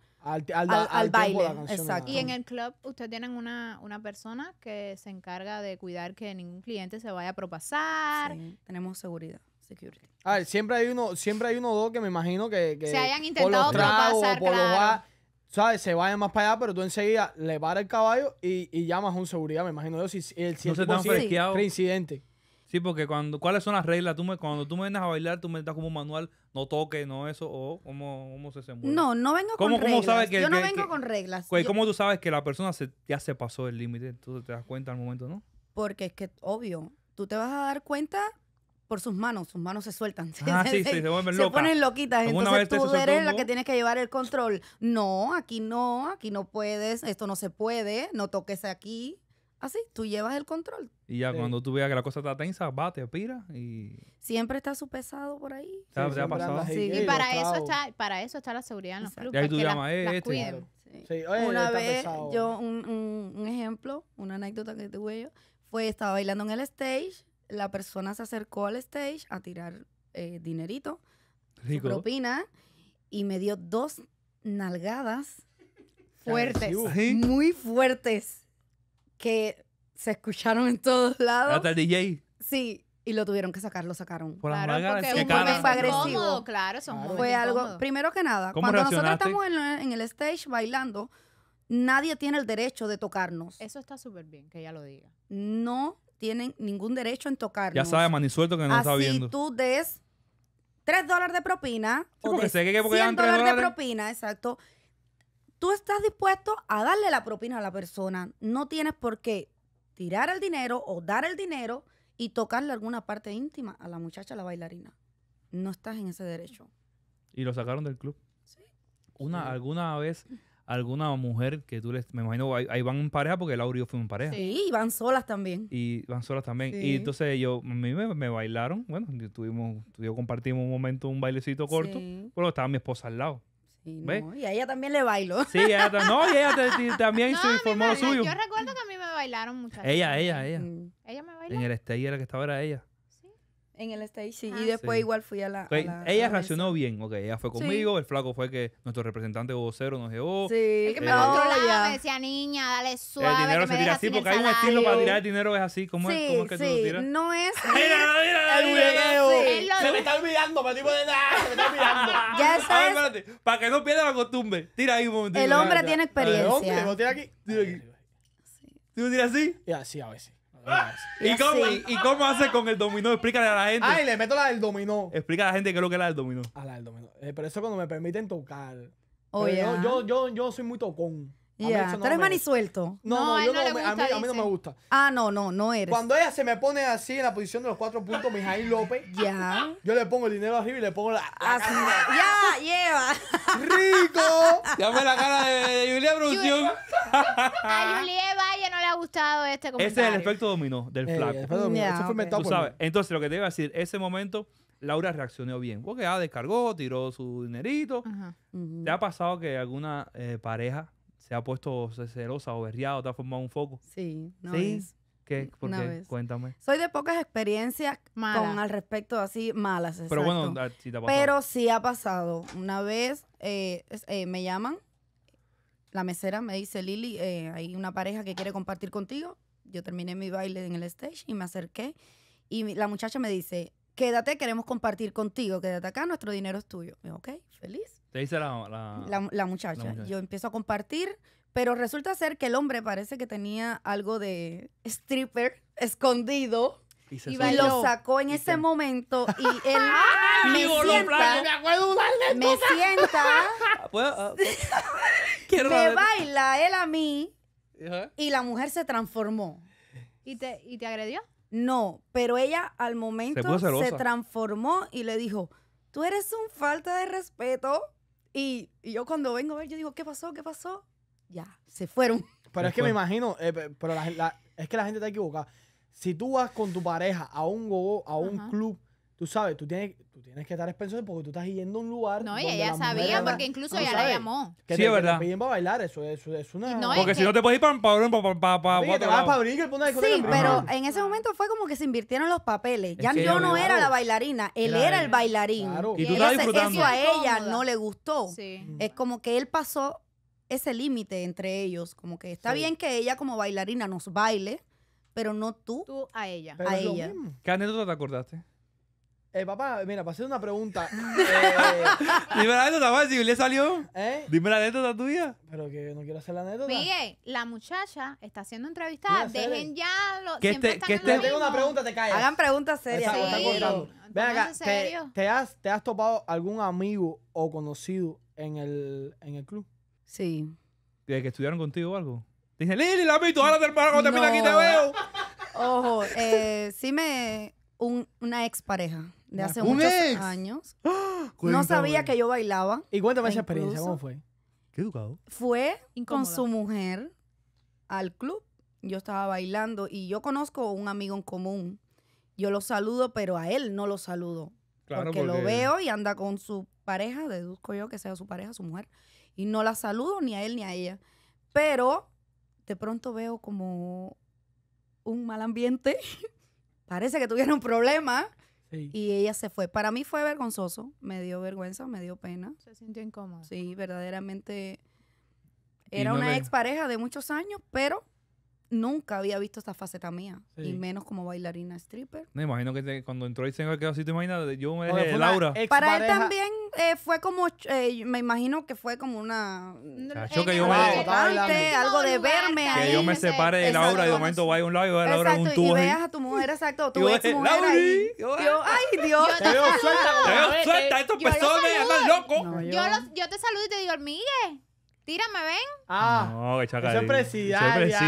baile. Exacto. Y en el club, ustedes tienen una, una, persona que se encarga de cuidar que ningún cliente se vaya a propasar. tenemos seguridad. A ver, siempre hay uno, siempre hay uno o dos que me imagino que, se hayan intentado propasar, ¿sabes? Se vaya más para allá, pero tú enseguida le paras el caballo y, llamas a un seguridad, me imagino yo, si, el, si no sí. porque cuando, ¿cuáles son las reglas? Tú me, cuando tú me vienes a bailar, tú me das como un manual, no toques, no eso, o cómo, cómo se mueve. No, no vengo con reglas. Pues, yo no vengo con reglas. ¿Cómo tú sabes que la persona se, ya se pasó el límite? Tú te das cuenta al momento, ¿no? Porque es que, obvio, tú te vas a dar cuenta por sus manos, sus manos se sueltan. (laughs) Ah, sí, sí, se ponen loquitas, entonces tú eres la que tienes que llevar el control. No, aquí no, aquí no puedes, esto no se puede, no toques aquí. Así, tú llevas el control. Y ya cuando tú veas que la cosa está tensa, va, te pira y... Siempre está su pesado por ahí. Y para eso, está, para eso está la seguridad en los clubes. ahí tú llamas, eh, este". una vez, yo, un, ejemplo, una anécdota que tuve yo, fue, estaba bailando en el stage la persona se acercó al stage a tirar eh, dinerito, propina, y me dio dos nalgadas fuertes, muy fuertes, que se escucharon en todos lados. Hasta el DJ. Sí, y lo tuvieron que sacar, lo sacaron. claro, porque, es un fue agresivo. claro, algo, primero que nada, cuando nosotros estamos en, en, el stage bailando, nadie tiene el derecho de tocarnos. Eso está súper bien, que ella lo diga. No tienen ningún derecho en tocarla Ya sabe, manisuelto que no está viendo. tú des 3 dólares de propina o dólares de propina, exacto. Tú estás dispuesto a darle la propina a la persona. No tienes por qué tirar el dinero o dar el dinero y tocarle alguna parte íntima a la muchacha, a la bailarina. No estás en ese derecho. Y lo sacaron del club. Una, sí. Alguna vez (laughs) alguna mujer que tú les... Me imagino, ahí van en pareja porque Laura y yo en pareja. Sí, y van solas también. Y van solas también. Y entonces yo, a mí me, bailaron. Bueno, tuvimos, tú yo compartimos un momento, un bailecito corto. Pero estaba mi esposa al lado. Sí, y a ella también le bailó. Sí, ella, no, y ella también (laughs) se informó lo suyo. Yo recuerdo que a mí me bailaron muchas Ella, ella, ella. Mm. Ella me bailó. En el stage era que estaba era ella. En el stage, sí. Y después igual fui a la. Pues, ella a reaccionó bien, ok. Ella fue conmigo. El flaco fue que nuestro representante vocero nos llevó. Sí. El que me eh, controlaba, oh, me decía, niña, dale suave. El dinero que se tira así, porque hay un estilo para tirar el dinero, es así. ¿Cómo, sí, es, ¿cómo que tú lo tiras? No es. (laughs) mira, mira, el video. Se me está olvidando, me tipo de Se me está olvidando. Ya sabes. para que no pierda la costumbre. Tira ahí un momentito. El hombre tiene experiencia. El hombre, tira aquí. Tira aquí. ¿Tú tiras así? Sí, a veces. ¿Y cómo, ¿Y cómo hace con el dominó? Explícale a la gente. Ay, le meto la del dominó. Explica a la gente que es lo que es la del dominó. A la del dominó. Eh, pero eso cuando me permiten tocar. Oh, yo, yo, yo soy muy tocón. Ya, tú eres manisuelto. No, no, a, mí, no me gusta. Ah, no, no, no eres. Cuando ella se me pone así en la posición de los cuatro puntos, Mijail López, ya. yo le pongo el dinero arriba y le pongo la. Ya, lleva. ¡Rico! Llame la cara de, Julia Producción. a Julia ella no le ha gustado este comentario. Ese es el efecto dominó del eh, flaco. Dominó. Eso fue sabes, Entonces, lo que te iba a decir, ese momento. Laura reaccionó bien, porque ya ah, descargó, tiró su dinerito. ¿Te ha pasado que alguna eh, pareja ¿Te ha puesto celosa o berriado, te ha formado un foco. Sí, no ¿Sí? ¿Qué? Porque, Cuéntame. Soy de pocas experiencias con al respecto así malas. Pero bueno, ah, si te ha pasado. Pero sí ha pasado. Una vez eh, eh, me llaman, la mesera me dice, Lili, eh, hay una pareja que quiere compartir contigo. Yo terminé mi baile en el stage y me acerqué. Y la muchacha me dice, quédate, queremos compartir contigo, quédate acá, nuestro dinero es tuyo. ok, feliz te dice la, la, muchacha. Yo empiezo a compartir, pero resulta ser que el hombre parece que tenía algo de stripper escondido. Y, lo sacó en ese momento y (laughs) él me sienta, me sienta, (laughs) ah, (laughs) me baila él a mí y la mujer se transformó. ¿Y te, ¿Y te agredió? No, pero ella al momento se transformó y le dijo, tú eres un falta de respeto y, yo cuando vengo a ver, yo digo, ¿qué pasó? ¿Qué pasó? Ya, se fueron. (laughs) Pero es que me imagino, eh, pero es que la gente está equivocada. Si tú vas con tu pareja a un go, a un club tú sabes, tú tienes, tú que estar expenso porque tú estás yendo a un lugar. No, y ella sabía, porque incluso ella la llamó. sí, es verdad. Que te piden a bailar, eso es, eso es una. porque si no te puedes ir para. para, para, para, para sí, te vas para Sí, pero en ese momento fue como que se invirtieron los papeles. Ya yo no era la bailarina, él era el bailarín. Claro. Y, tú Eso a ella no le gustó. Es como que él pasó ese límite entre ellos. Como que está bien que ella como bailarina nos baile, pero no tú. Tú a ella. a ella. ¿Qué anécdota te acordaste? Eh, papá, mira, para hacer una pregunta. (laughs) Eh, Dime la anécdota, si ¿le salió? ¿Eh? Dime la anécdota tuya. Pero que no quiero hacer la anécdota. Miguel, la muchacha está siendo entrevistada. Dejen ya lo, que siempre están que Te tengo una pregunta, te callas. Hagan preguntas serias. Ven acá, ¿te, has, topado algún amigo o conocido en el, club? Sí. ¿De que estudiaron contigo o algo? Dije, Lili, la mito, ahora te termina aquí te veo. Ojo, eh, sí me... un- una expareja de hace muchos años. (gasps) No sabía que yo bailaba. Y cuéntame esa e experiencia, ¿cómo fue? Qué educado. Fue con su mujer al club. Yo estaba bailando y yo conozco un amigo en común. Yo lo saludo, pero a él no lo saludo. porque, lo veo y anda con su pareja, deduzco yo que sea su pareja, su mujer, y no la saludo ni a él ni a ella. Pero de pronto veo como un mal ambiente. (laughs) Parece que tuvieron problema. Y ella se fue. Para mí fue vergonzoso, me dio vergüenza, me dio pena. Se sintió incómoda. Sí, verdaderamente. Era una expareja de muchos años, pero nunca había visto esa faceta mía. Y menos como bailarina stripper. Me imagino que cuando entró y señor que así te imaginas, yo me dejé Laura. Para él también eh, fue como, eh, me imagino que fue como una... Cacho, que yo me, algo de verme ahí. Que yo me separe de Laura y de momento vaya a un lado y vaya a Laura un tubo. y veas a tu mujer, exacto, tu ex mujer ahí. Yo, ay, ah, Dios. te veo suelta, te veo suelta, estos pezones yo pues locos. Yo te saludo y te digo, Miguel Tírame, ven. Ah, no, que es presidiario.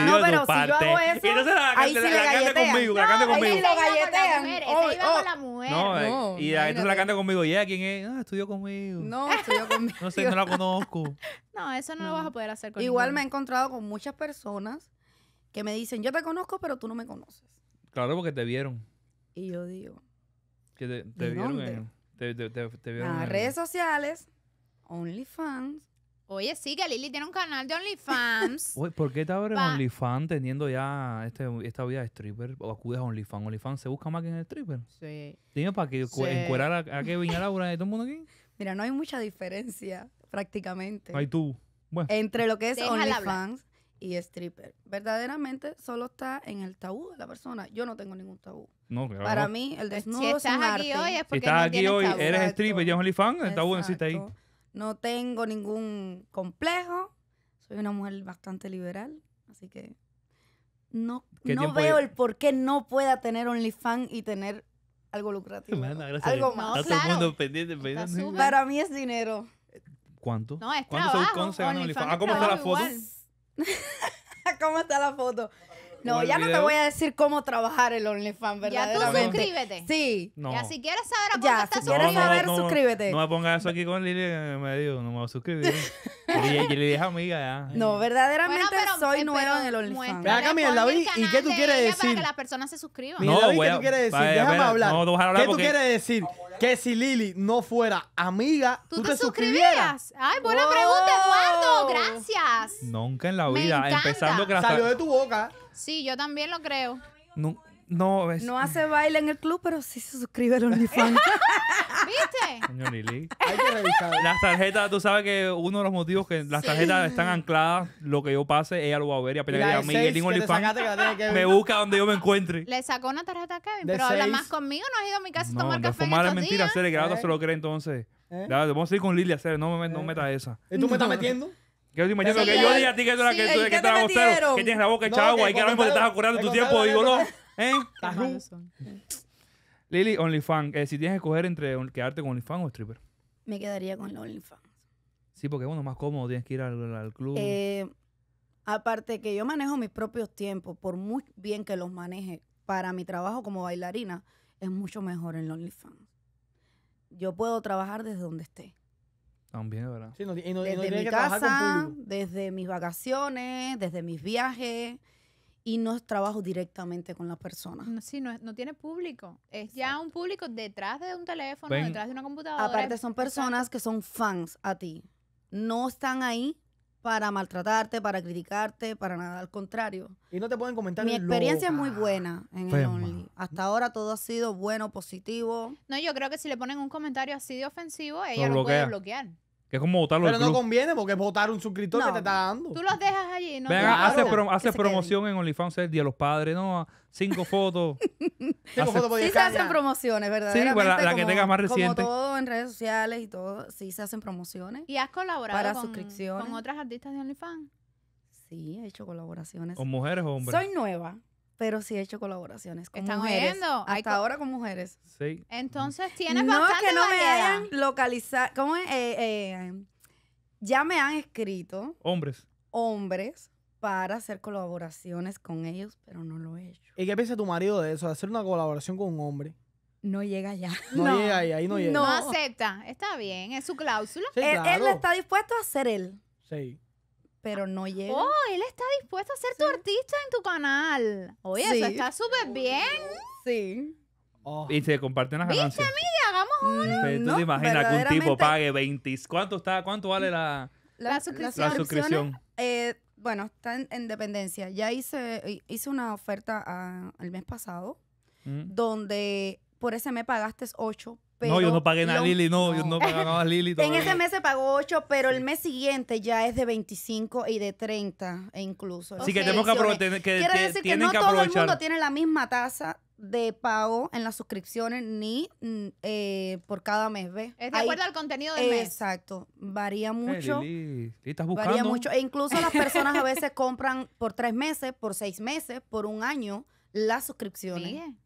No, pero si yo hago eso, la, ah, ahí se la, canta conmigo, la ah, conmigo. la galletean. iba con la mujer. No, eh, y la- entonces la canta conmigo. ¿Y ella quién es? Ah, estudió conmigo. No, estudió conmigo. (laughs) No sé, no la conozco. (laughs) No, eso no, lo vas a poder hacer conmigo. Igual me he encontrado con muchas personas que me dicen, yo te conozco, pero tú no me conoces. Claro, porque te vieron. Y yo digo, Que te, vieron dónde? Te, vieron ah, en- redes sociales, OnlyFans, Oye, sí, que Lili tiene un canal de OnlyFans. (laughs) Oye, ¿por qué te abres en OnlyFans teniendo ya este, esta vida de stripper? ¿O acudes a OnlyFans? ¿OnlyFans se busca más que en el stripper? Sí. Dime, ¿para que encuerara, a, Kevin de todo el mundo aquí? Mira, no hay mucha diferencia, prácticamente. Hay tú. Bueno. Entre lo que es OnlyFans y stripper. Verdaderamente solo está en el tabú de la persona. Yo no tengo ningún tabú. No, claro. Para mí, el pues desnudo si estás es un aquí arte. hoy es porque Si estás aquí hoy, eres stripper y eres OnlyFans, el tabú existe ahí. No tengo ningún complejo. Soy una mujer bastante liberal, así que no, no veo el por qué no pueda tener OnlyFans y tener algo lucrativo. algo más. claro. mundo pendiente, Para mí es dinero. ¿Cuánto? No, es ¿Cuánto trabajo. Se, ¿Cuánto OnlyFans? Ah, (laughs) cómo está la foto? ¿Cómo está la foto? No, ya no te voy a decir cómo trabajar el OnlyFans, ¿verdad? Ya tú suscríbete. Sí. No. Ya si quieres saber a cómo ya, estás si quieres saber, suscríbete. No me pongas eso aquí con Lili eh, me medio, no me voy a suscribir. Y Lili es amiga ya. No, eh. verdaderamente soy nueva en el OnlyFans. Ve acá, David, ¿y qué tú quieres decir? que las personas se suscriban. No, ¿qué tú quieres decir? Déjame hablar. ¿Qué tú quieres decir? que si Lili no fuera amiga, tú, te, suscribieras? Ay, buena pregunta, oh. Eduardo. Gracias. Nunca en la vida. Me Empezando gracias. Salió de tu boca. Sí, yo también lo creo. No, no, no hace baile en el club, pero sí se suscribe al OnlyFans. (laughs) ¿Viste? Coño, Lili. Hay que revisar. Las tarjetas, tú sabes que uno de los motivos que las tarjetas están ancladas, lo que yo pase, ella lo va a ver y apenas que diga Miguel en me busca donde yo me encuentre. Le sacó una tarjeta a Kevin, pero habla más conmigo, no ha ido a mi casa a tomar café. en No es estos mentira, días. que el se lo cree entonces. ¿Eh? vamos a ir con Lili a hacer, no me no ¿Eh? metas esa. ¿Y tú me estás metiendo? Que yo imagino que yo a ti que tú eras sí, que ¿y eres qué que te estabas grosero, que tienes la boca hecha No, agua que y que ahora mismo te estás curando tu tiempo, digo, no, ¿eh? Estás Lily, OnlyFans. Eh, si tienes que escoger entre quedarte con OnlyFans o stripper. Me quedaría con OnlyFans. Sí, porque bueno, más cómodo, tienes que ir al, club. Eh, aparte que yo manejo mis propios tiempos, por muy bien que los maneje, para mi trabajo como bailarina es mucho mejor en OnlyFans. Yo puedo trabajar desde donde esté. También, ¿verdad? desde mi casa, desde mis vacaciones, desde mis viajes y no trabajo directamente con las personas. sí, no, tiene público. Es ya un público detrás de un teléfono, detrás de una computadora. Aparte son personas que son fans a ti. No están ahí para maltratarte, para criticarte, para nada, al contrario. Y no te pueden comentar. Mi experiencia es muy buena en el Only. Hasta ahora todo ha sido bueno, positivo. No, yo creo que si le ponen un comentario así de ofensivo, ella no lo puede bloquear. Que es como los Pero no conviene porque es votar un suscriptor que te está dando. Tú los dejas allí, ¿no? hace, promoción en OnlyFans el Día de los Padres. No, ah, cinco fotos. (laughs) Cinco fotos Sí se hacen promociones, verdad Sí, pues, la- la que tengas más reciente. Como todo en redes sociales y todo, sí se hacen promociones. Y has colaborado con, con otras artistas de OnlyFans. Sí, he hecho colaboraciones. ¿Con mujeres o hombres? Soy nueva pero sí he hecho colaboraciones con ¿Están mujeres. Oyendo? Hasta ahora con mujeres. Sí. Entonces mm. tienes no que no me hayan localizado. ¿Cómo es? Eh, eh, ya me han escrito. Hombres. Hombres para hacer colaboraciones con ellos, pero no lo he hecho. ¿Y qué piensa tu marido de eso? hacer una colaboración con un hombre. No llega ya No, llega ahí no llega. No. acepta. Está bien, es su cláusula. él, está dispuesto a hacer él. Sí pero no llega. Oh, él está dispuesto a ser tu artista en tu canal. Oye, eso está súper bien. Sí. Oh. Y se comparten las ganancias. Viste, mira, hagamos mm. uno. tú te imaginas que un tipo pague 20. ¿Cuánto, está, cuánto vale la, la, suscripción? Eh, bueno, está en, dependencia. Ya hice, eh, hice una oferta el mes pasado, mm. donde por ese mes pagaste 8, no, yo no pagué nada a Lili, no, yo no pagaba nada a Lili. (laughs) en ese mes se pagó 8, pero el mes siguiente ya es de 25 y de 30 e incluso. Así que tenemos que aprovechar. Quiere decir que no todo el mundo tiene la misma tasa de pago en las suscripciones ni mm, eh, por cada mes, ¿ves? Es de acuerdo al contenido del mes. Exacto. Varía mucho. Hey, ¿estás buscando? Varía mucho. E incluso las personas a veces compran por tres meses, por seis meses, por un año las suscripciones. sí.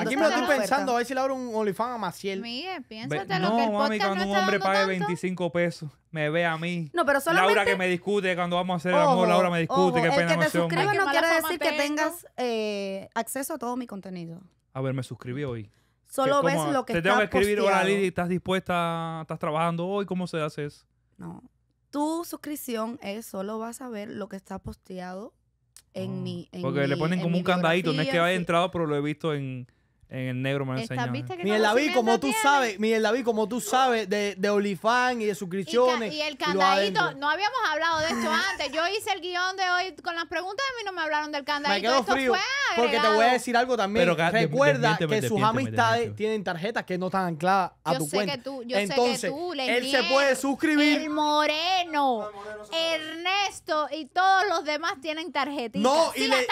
Aquí me lo estoy pensando, a ver si le abro un OnlyFans a Maciel. Mire, piénsate lo que el podcast mami, cuando un hombre pague 25 pesos, me ve a mí. No, pero solamente... Laura que me discute cuando vamos a hacer el amor, Laura me discute, qué pena el que te suscribas no quiere decir que tengas eh, acceso a todo mi contenido. A ver, me suscribí hoy. Solo ves lo que Te tengo que escribir, hola Lili, ¿estás dispuesta? ¿Estás trabajando hoy? ¿Cómo se hace eso? No. Tu suscripción es solo vas a ver lo que está posteado Oh. en Porque le ponen como un candadito, no es que haya entrado, pero lo he visto en, en el negro, me lo enseñado. Miguel David, como tú sabes, como tú sabes, de, de Olifán y de suscripciones. Y, el candadito, no habíamos hablado de esto antes. Yo hice el guión de hoy con las preguntas de mí, no me hablaron del candadito. Me fue porque te voy a decir algo también. Recuerda que sus amistades tienen tarjetas que no están ancladas a yo tu sé Que tú, yo Entonces, sé que tú, él se puede suscribir. El moreno, Ernesto y todos los demás tienen tarjetitas. No, y, le,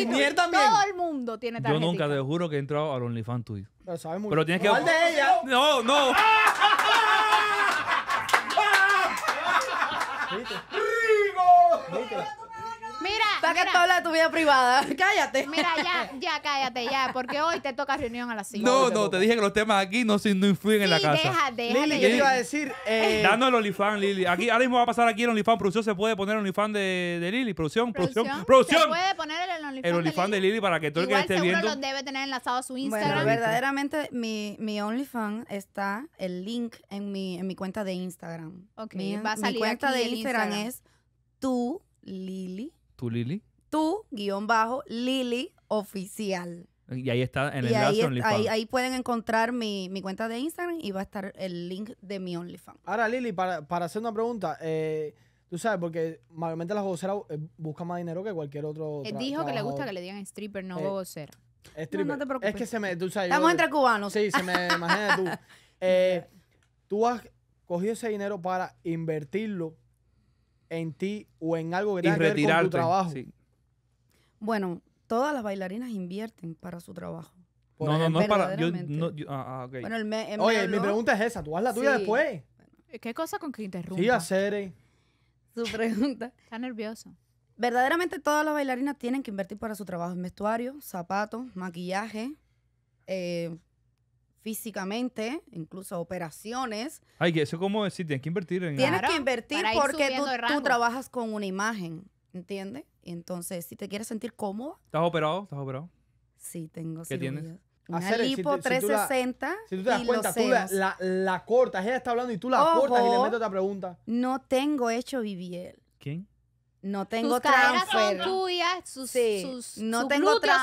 y también. Todo el mundo tiene tarjetas. Yo nunca te juro que he entrado al OnlyFans tuyo. Pero, Pero tienes que. de ella? No, no. (laughs) Rigo Saca mira, de tu vida privada. (laughs) Cállate. Mira, ya, (laughs) ya, cállate, ya. Porque hoy te toca reunión a las 5. No, no, te dije que los temas aquí no, no influyen en la casa. Deja, Lili, yo iba a decir. Eh... el OnlyFans, Lili. Aquí, ahora mismo va a pasar aquí el OnlyFans. Producción se puede poner el OnlyFans de, Lili. Producción, producción, producción. Se puede poner el OnlyFans. El OnlyFans de, Lili para que todo el que esté viendo. los debe tener enlazado a su Instagram. Bueno, verdaderamente, mi, mi OnlyFans está el link en mi, en mi cuenta de Instagram. Ok, mi, cuenta de Instagram, es tu Lili. ¿Tú, Lili? Tú, guión bajo, Lili Oficial. Y ahí está en el y ahí, ahí, pueden encontrar mi, mi, cuenta de Instagram y va a estar el link de mi OnlyFans. Ahora, Lili, para, para hacer una pregunta, eh, tú sabes, porque normalmente las voceras eh, buscan más dinero que cualquier otro. Eh, dijo que le gusta que le digan stripper, no eh, vocera. No, no te preocupes. Es que se me. Tú sabes, Estamos entre cubanos. Sí, se me. imagina tú. (laughs) tú has cogido ese dinero para invertirlo en ti o en algo que tenga que tu trabajo? Bueno, todas las bailarinas invierten para su trabajo. no, no, no para. Yo, okay. Oye, mi pregunta es esa. Tú haz la tuya después. ¿Qué cosa con que interrumpa? Sí, hacer. Su pregunta. Está nervioso. Verdaderamente todas las bailarinas tienen que invertir para su trabajo en vestuario, zapatos, maquillaje, eh, físicamente, incluso operaciones. Ay, que eso como decir, tienes que invertir en Tienes que invertir porque tú, trabajas con una imagen, ¿entiendes? Entonces, si te quieres sentir cómoda. ¿Estás operado? ¿Estás operado? Sí, tengo ¿Qué tienes? Una lipo 360. Si tú, si te das cuenta, tú la, la, cortas, ella está hablando y tú la cortas y le metes otra pregunta. No tengo hecho Viviel. ¿Quién? No tengo sus caderas son tuyas, sus, glúteos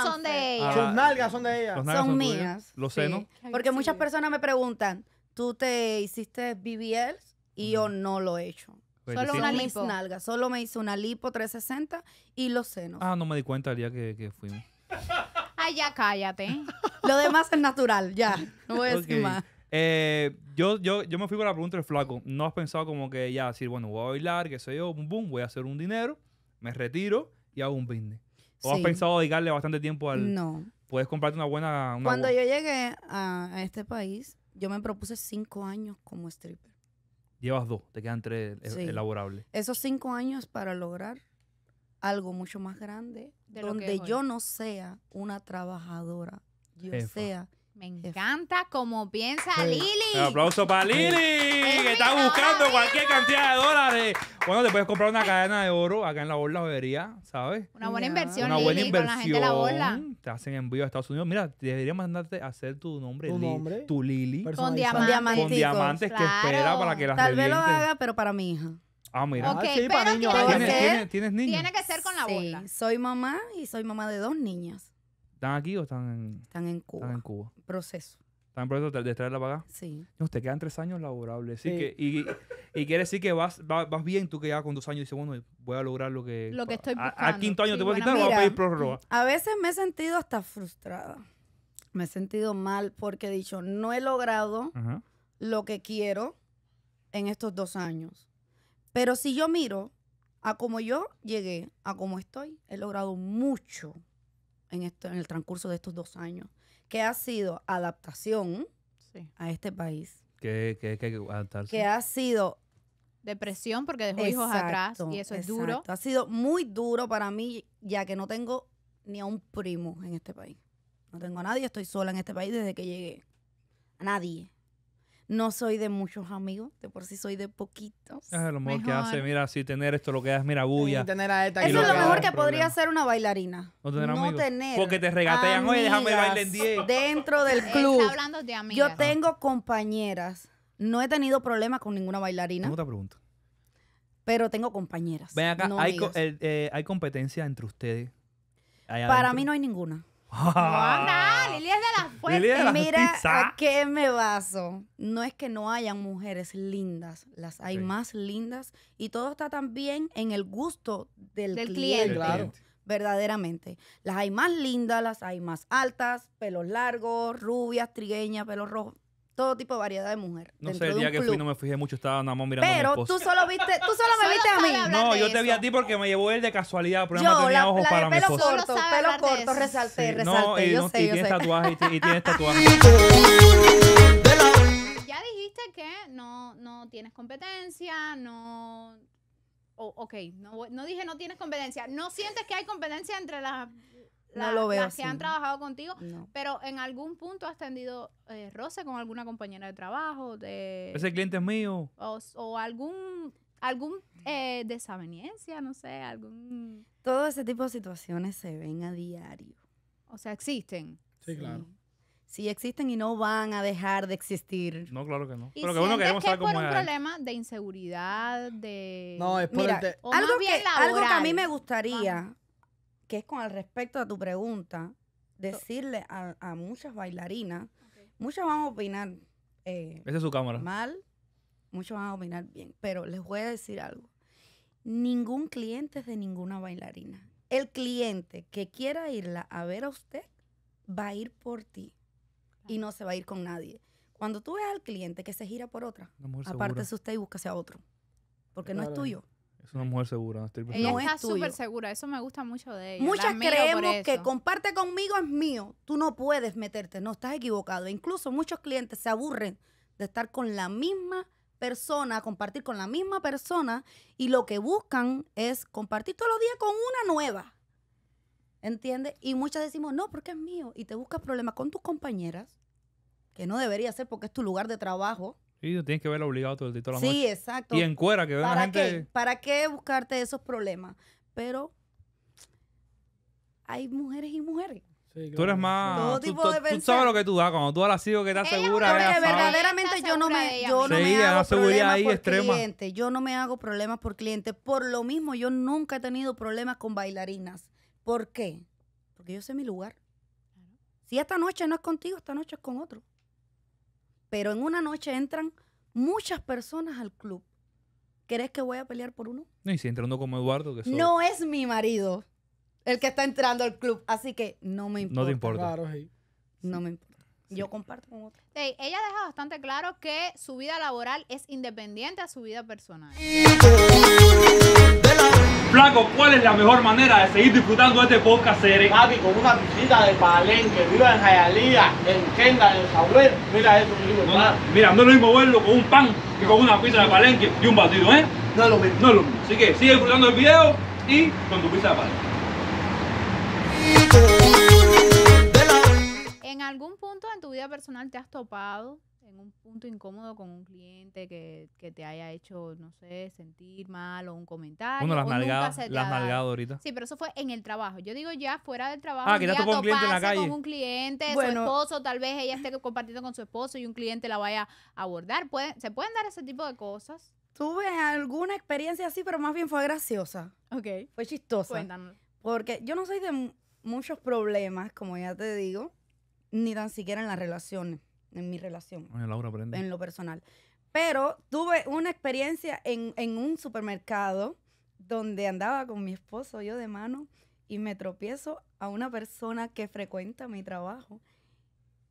son de ella. sus nalgas son de ella. son, mías. Los senos. Porque muchas personas me preguntan, ¿tú te hiciste BBL? Y yo no lo he hecho. Pues solo una lipo. Solo me hice una lipo 360 y los senos. Ah, no me di cuenta el día que, fuimos. Ay, ya cállate. lo demás es natural, ya. No voy a decir más. Eh, yo, yo, yo me fui con la pregunta del flaco. No has pensado como que ya decir, bueno, voy a bailar, qué sé yo, boom, boom, voy a hacer un dinero, me retiro y hago un business. ¿O has pensado dedicarle bastante tiempo al...? No. Puedes comprarte una buena... Cuando yo llegué a, este país, yo me propuse cinco años como stripper. Llevas dos, te quedan tres e, elaborables. Esos cinco años para lograr algo mucho más grande, donde yo no sea una trabajadora, yo sea me encanta como piensa Lili. Un aplauso para Lili, que está buscando cualquier cantidad de dólares. Bueno, te puedes comprar una cadena de oro acá en la vería, ¿sabes? Una buena inversión, una buena inversión. con la gente de la bolsa. Te hacen envío a Estados Unidos. Mira, deberías mandarte a hacer tu nombre, tu, tu Lili. Con diamantes. diamantes que espera para que las Tal vez lo haga, pero para mi hija. Ah, mira. Ah, sí, para niños. ¿Tienes, niños? Tiene que ser con la sí. Soy mamá y soy mamá de dos niñas. ¿Están aquí o están en, están en Cuba? Están en Cuba. Proceso. ¿Están en proceso de, traer traerla para Sí. No, te quedan tres años laborables. y, quiere decir que vas, vas, bien tú que ya con dos años y dices, bueno, voy a lograr lo que... Lo que estoy buscando. Al quinto año te voy a quitar o voy a pedir prórroga. A veces me he sentido hasta frustrada. Me he sentido mal porque he dicho, no he logrado lo que quiero en estos dos años. Pero si yo miro a cómo yo llegué, a cómo estoy, he logrado mucho, en, esto, en el transcurso de estos dos años, que ha sido adaptación a este país. Que, que, ha sido depresión porque dejó hijos atrás y eso es duro. Ha sido muy duro para mí ya que no tengo ni a un primo en este país. No tengo a nadie, estoy sola en este país desde que llegué. A nadie. No soy de muchos amigos, de por sí soy de poquitos. Es lo mejor, que hace, mira, si tener esto, lo que es, mira, bulla. Tener a esta Eso es lo, mejor que podría hacer una bailarina. No tener amigos. Porque te regatean, oye, déjame bailar en 10. Dentro del club. Está hablando de amigas. Yo tengo compañeras. No he tenido problemas con ninguna bailarina. Tengo otra pregunta. Pero tengo compañeras. Ven acá, eh, hay competencia entre ustedes. Para mí no hay ninguna. No, anda, ah. es de las Mira, ¿a qué me baso? No es que no hayan mujeres lindas, las hay más lindas y todo está también en el gusto del, cliente. Verdaderamente. Las hay más lindas, las hay más altas, pelos largos, rubias, trigueñas, pelos rojos todo tipo de variedad de mujer. No sé, el día que fui no me fijé mucho, estaba nada más mirando Pero a tú solo viste, tú solo me viste a mí. No, yo te vi a ti porque me llevó él de casualidad, pero problema tenía ojos para mi esposa. Pelo corto, pelo corto, resalté, resalté, no, y, yo no, y tienes tatuaje y, tienes (laughs) tatuaje. ya dijiste que no, no tienes competencia, no ok, no, no, dije no tienes competencia. ¿No sientes que hay competencia entre las no lo veo las que han trabajado contigo, pero en algún punto has tenido eh, roce con alguna compañera de trabajo. De, Ese cliente es mío. O, algún algún eh, desaveniencia, no sé, algún... Todo ese tipo de situaciones se ven a diario. O sea, existen. Sí, claro. Sí, existen y no van a dejar de existir. No, claro que no. Pero que uno por un problema de inseguridad, de... No, es por algo, que, algo que a mí me gustaría, que es con al respecto a tu pregunta, decirle a, muchas bailarinas, muchas van a opinar. Eh, mal, muchas van a opinar bien, pero les voy a decir algo. Ningún cliente es de ninguna bailarina. El cliente que quiera irla a ver a usted va a ir por ti y no se va a ir con nadie. Cuando tú ves al cliente que se gira por otra, aparte de usted y búscase a otro, porque no es tuyo. Es una mujer segura. ella no está súper segura. Eso me gusta mucho de ella. Muchas creemos que comparte conmigo es mío. Tú no puedes meterte. No, estás equivocado. Incluso muchos clientes se aburren de estar con la misma persona, compartir con la misma persona y lo que buscan es compartir todos los días con una nueva. ¿Entiendes? Y muchas decimos, no, porque es mío. Y te buscas problemas con tus compañeras, que no debería ser porque es tu lugar de trabajo y tienes que verlo obligado todo el día, toda la noche. Sí, exacto. Y en cuera, que ve la gente. Qué? ¿Para qué buscarte esos problemas? Pero hay mujeres y mujeres. Tú eres más. tú, sabes lo que tú das. Cuando tú a la sigo que estás segura, Ella, ella verdaderamente yo no me, yo no sí, me hago problemas por extrema. Yo no me hago problemas por cliente. Por lo mismo, yo nunca he tenido problemas con bailarinas. ¿Por qué? Porque yo sé mi lugar. Si esta noche no es contigo, esta noche es con otro pero en una noche entran muchas personas al club. ¿Crees que voy a pelear por uno? No, y si entra uno como Eduardo, que No es mi marido el que está entrando al club, así que no me importa. No te importa. No me importa. Yo comparto con otro. ella deja bastante claro que su vida laboral es independiente a su vida personal. Flaco, ¿cuál es la mejor manera de seguir disfrutando este podcast serie? Papi, con una pizza de Palenque, viva en Jayalía, en Kenda, en Saurel. Mira eso, mi Mira, no es lo mismo verlo con un pan que con una pizza de Palenque y un batido, ¿eh? No es lo mismo. No es lo mismo. Así que sigue disfrutando el video y con tu pizza de Palenque. ¿En algún punto en tu vida personal te has topado en un punto incómodo con un cliente que, te haya hecho, no sé, sentir mal o un comentario. Bueno, las nalgadas, las ahorita. Sí, pero eso fue en el trabajo. Yo digo ya fuera del trabajo. Ah, quizás un cliente en la calle. con un cliente, su esposo, tal vez ella esté compartiendo con su esposo y un cliente la vaya a abordar. se pueden dar ese tipo de cosas. Tuve alguna experiencia así, pero más bien fue graciosa. Ok. Fue chistosa. Cuéntanos. Porque yo no soy de muchos problemas, como ya te digo, ni tan siquiera en las relaciones en mi relación. En lo personal. Pero tuve una experiencia en, en un supermercado donde andaba con mi esposo yo de mano y me tropiezo a una persona que frecuenta mi trabajo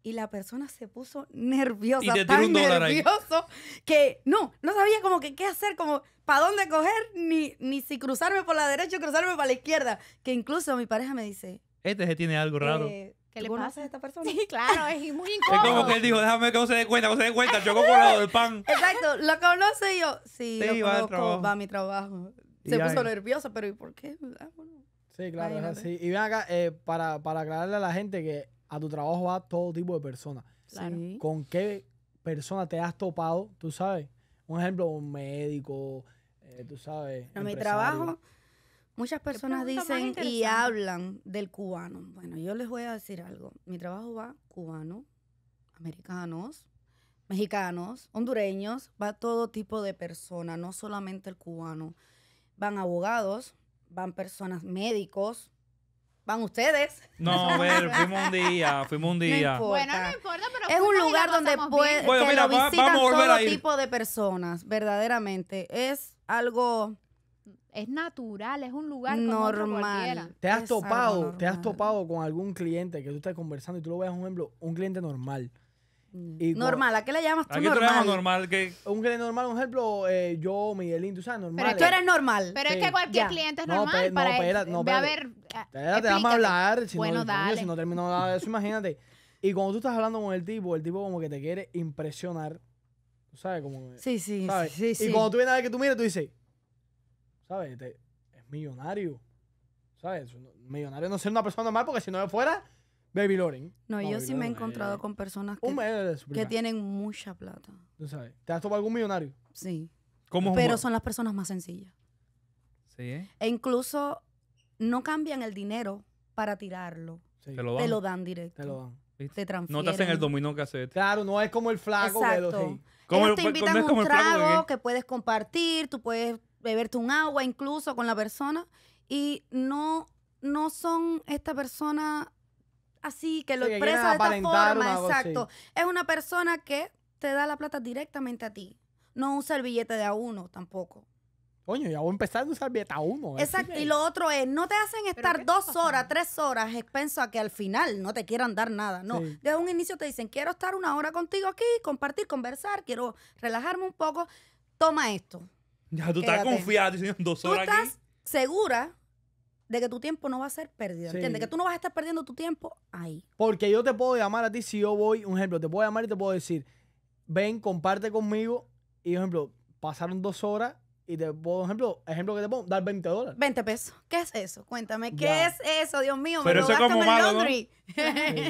y la persona se puso nerviosa, tan nervioso que no, no sabía como que qué hacer, como para dónde coger, ni, ni si cruzarme por la derecha o cruzarme para la izquierda. Que incluso mi pareja me dice... Este se tiene algo raro. Eh, ¿Qué le pasa? a esta persona? Sí, claro, es muy (laughs) incómodo. Es como que él dijo, déjame que no se dé cuenta, que no se dé cuenta, yo como lado del pan. (laughs) Exacto, lo conoce yo, sí, lo va conozco, va a mi trabajo. Se puso nerviosa, pero ¿y por qué? Ah, sí, claro, es así. Y ven acá, eh, para, para aclararle a la gente que a tu trabajo va todo tipo de personas. Claro. ¿Con qué persona te has topado? Tú sabes, un ejemplo, un médico, eh, tú sabes. En mi trabajo Muchas personas dicen y hablan del cubano. Bueno, yo les voy a decir algo. Mi trabajo va cubano, americanos, mexicanos, hondureños, va todo tipo de personas, no solamente el cubano. Van abogados, van personas médicos, van ustedes. No, a ver, fuimos un día, fuimos un día. bueno, no importa, pero es un lugar donde puede, todo tipo de personas, verdaderamente. Es algo es natural, es un lugar normal. Como cualquiera. Te has topado, te has topado con algún cliente que tú estás conversando y tú lo veas, un ejemplo, un cliente normal. Mm. normal, ¿a qué le llamas tú ¿A qué normal? normal Un cliente normal, un ejemplo, eh, yo, Miguelín, tú sabes, normal. Pero tú eres normal. Pero es que cualquier cliente es normal. No, para no, espera, no, espera, a ver, vamos a hablar. Si bueno, no, dale. si no termino de eso, imagínate. Y cuando tú estás hablando con el tipo, el tipo como que te quiere impresionar. ¿Sabes? cómo? sí, sí, sí, Y cuando tú vienes a ver que tú miras, tú dices, ¿sabes? es millonario. ¿Sabes? Millonario no ser una persona normal porque si no fuera, Baby Loring. No, yo sí me he encontrado con personas que, tienen mucha plata. ¿Tú sabes? ¿Te has tomado algún millonario? Sí. ¿Cómo Pero son las personas más sencillas. Sí, ¿eh? E incluso no cambian el dinero para tirarlo. Te, lo dan. te lo dan directo. Te lo dan. Te transfieren. No te hacen el dominó que Claro, no es como el flaco Exacto. te invitan un, trago que puedes compartir, tú puedes beberte un agua incluso con la persona y no, no son esta persona así que lo expresa de esta forma, exacto. Es una persona que te da la plata directamente a ti, no usa el billete de a uno tampoco. Coño, ya voy a empezar a usar a uno. Exacto. Y lo otro es, no te hacen estar dos horas, tres horas, expenso a que al final no te quieran dar nada. No, desde un inicio te dicen, quiero estar una hora contigo aquí, compartir, conversar, quiero relajarme un poco. Toma esto. Ya, tú estás confiada dos horas ¿Tú estás segura de que tu tiempo no va a ser perdido. ¿Entiendes? Que tú no vas a estar perdiendo tu tiempo ahí. Porque yo te puedo llamar a ti si yo voy, un ejemplo, te puedo llamar y te puedo decir, ven, comparte conmigo. Y, por ejemplo, pasaron dos horas y te puedo, ejemplo, ejemplo que te puedo dar 20 dólares. 20 pesos. ¿Qué es eso? Cuéntame, ¿qué es eso? Dios mío, me lo es malo, (laughs)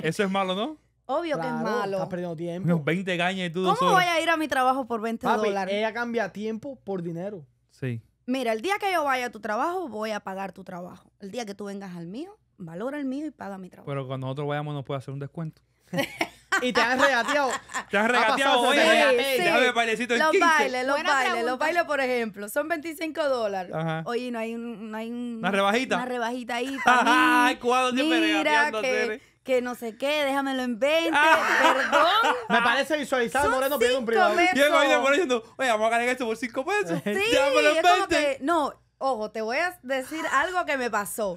Eso es malo, ¿no? Obvio que es malo. Estás perdiendo tiempo. Unos 20 gañas y tú ¿Cómo voy a ir a mi trabajo por 20 dólares? Ella cambia tiempo por dinero. Sí. Mira, el día que yo vaya a tu trabajo, voy a pagar tu trabajo. El día que tú vengas al mío, valora el mío y paga mi trabajo. Pero cuando nosotros vayamos, nos puede hacer un descuento. (laughs) y te has regateado. Te has regateado hoy. el bailecito en Los bailes, los bailes, los bailes, por ejemplo, son 25 dólares. Ajá. Oye, no hay, un, no hay una rebajita. Una rebajita ahí. (laughs) Para mí. Ay, cuadro siempre Mira, que, que no sé qué, déjamelo en 20, ah. perdón. (laughs) Me parece visualizar eso Moreno pidiendo un privado. ahí ahí Moreno diciendo, oye, vamos a ganar esto por 5 pesos. Sí, (laughs) en es como que, no, ojo, te voy a decir algo que me pasó.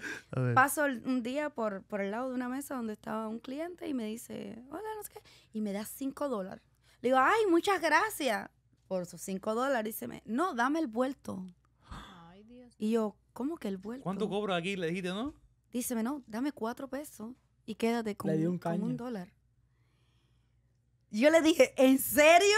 Paso un día por, por el lado de una mesa donde estaba un cliente y me dice, hola, no sé qué, y me da 5 dólares. Le digo, ay, muchas gracias por sus 5 dólares. Y me, no, dame el vuelto. Ay, Dios. Y yo, ¿cómo que el vuelto? ¿Cuánto cobro aquí? Le dijiste, ¿no? me no, dame 4 pesos y quédate con, un, dólar. Yo le dije, ¿en serio?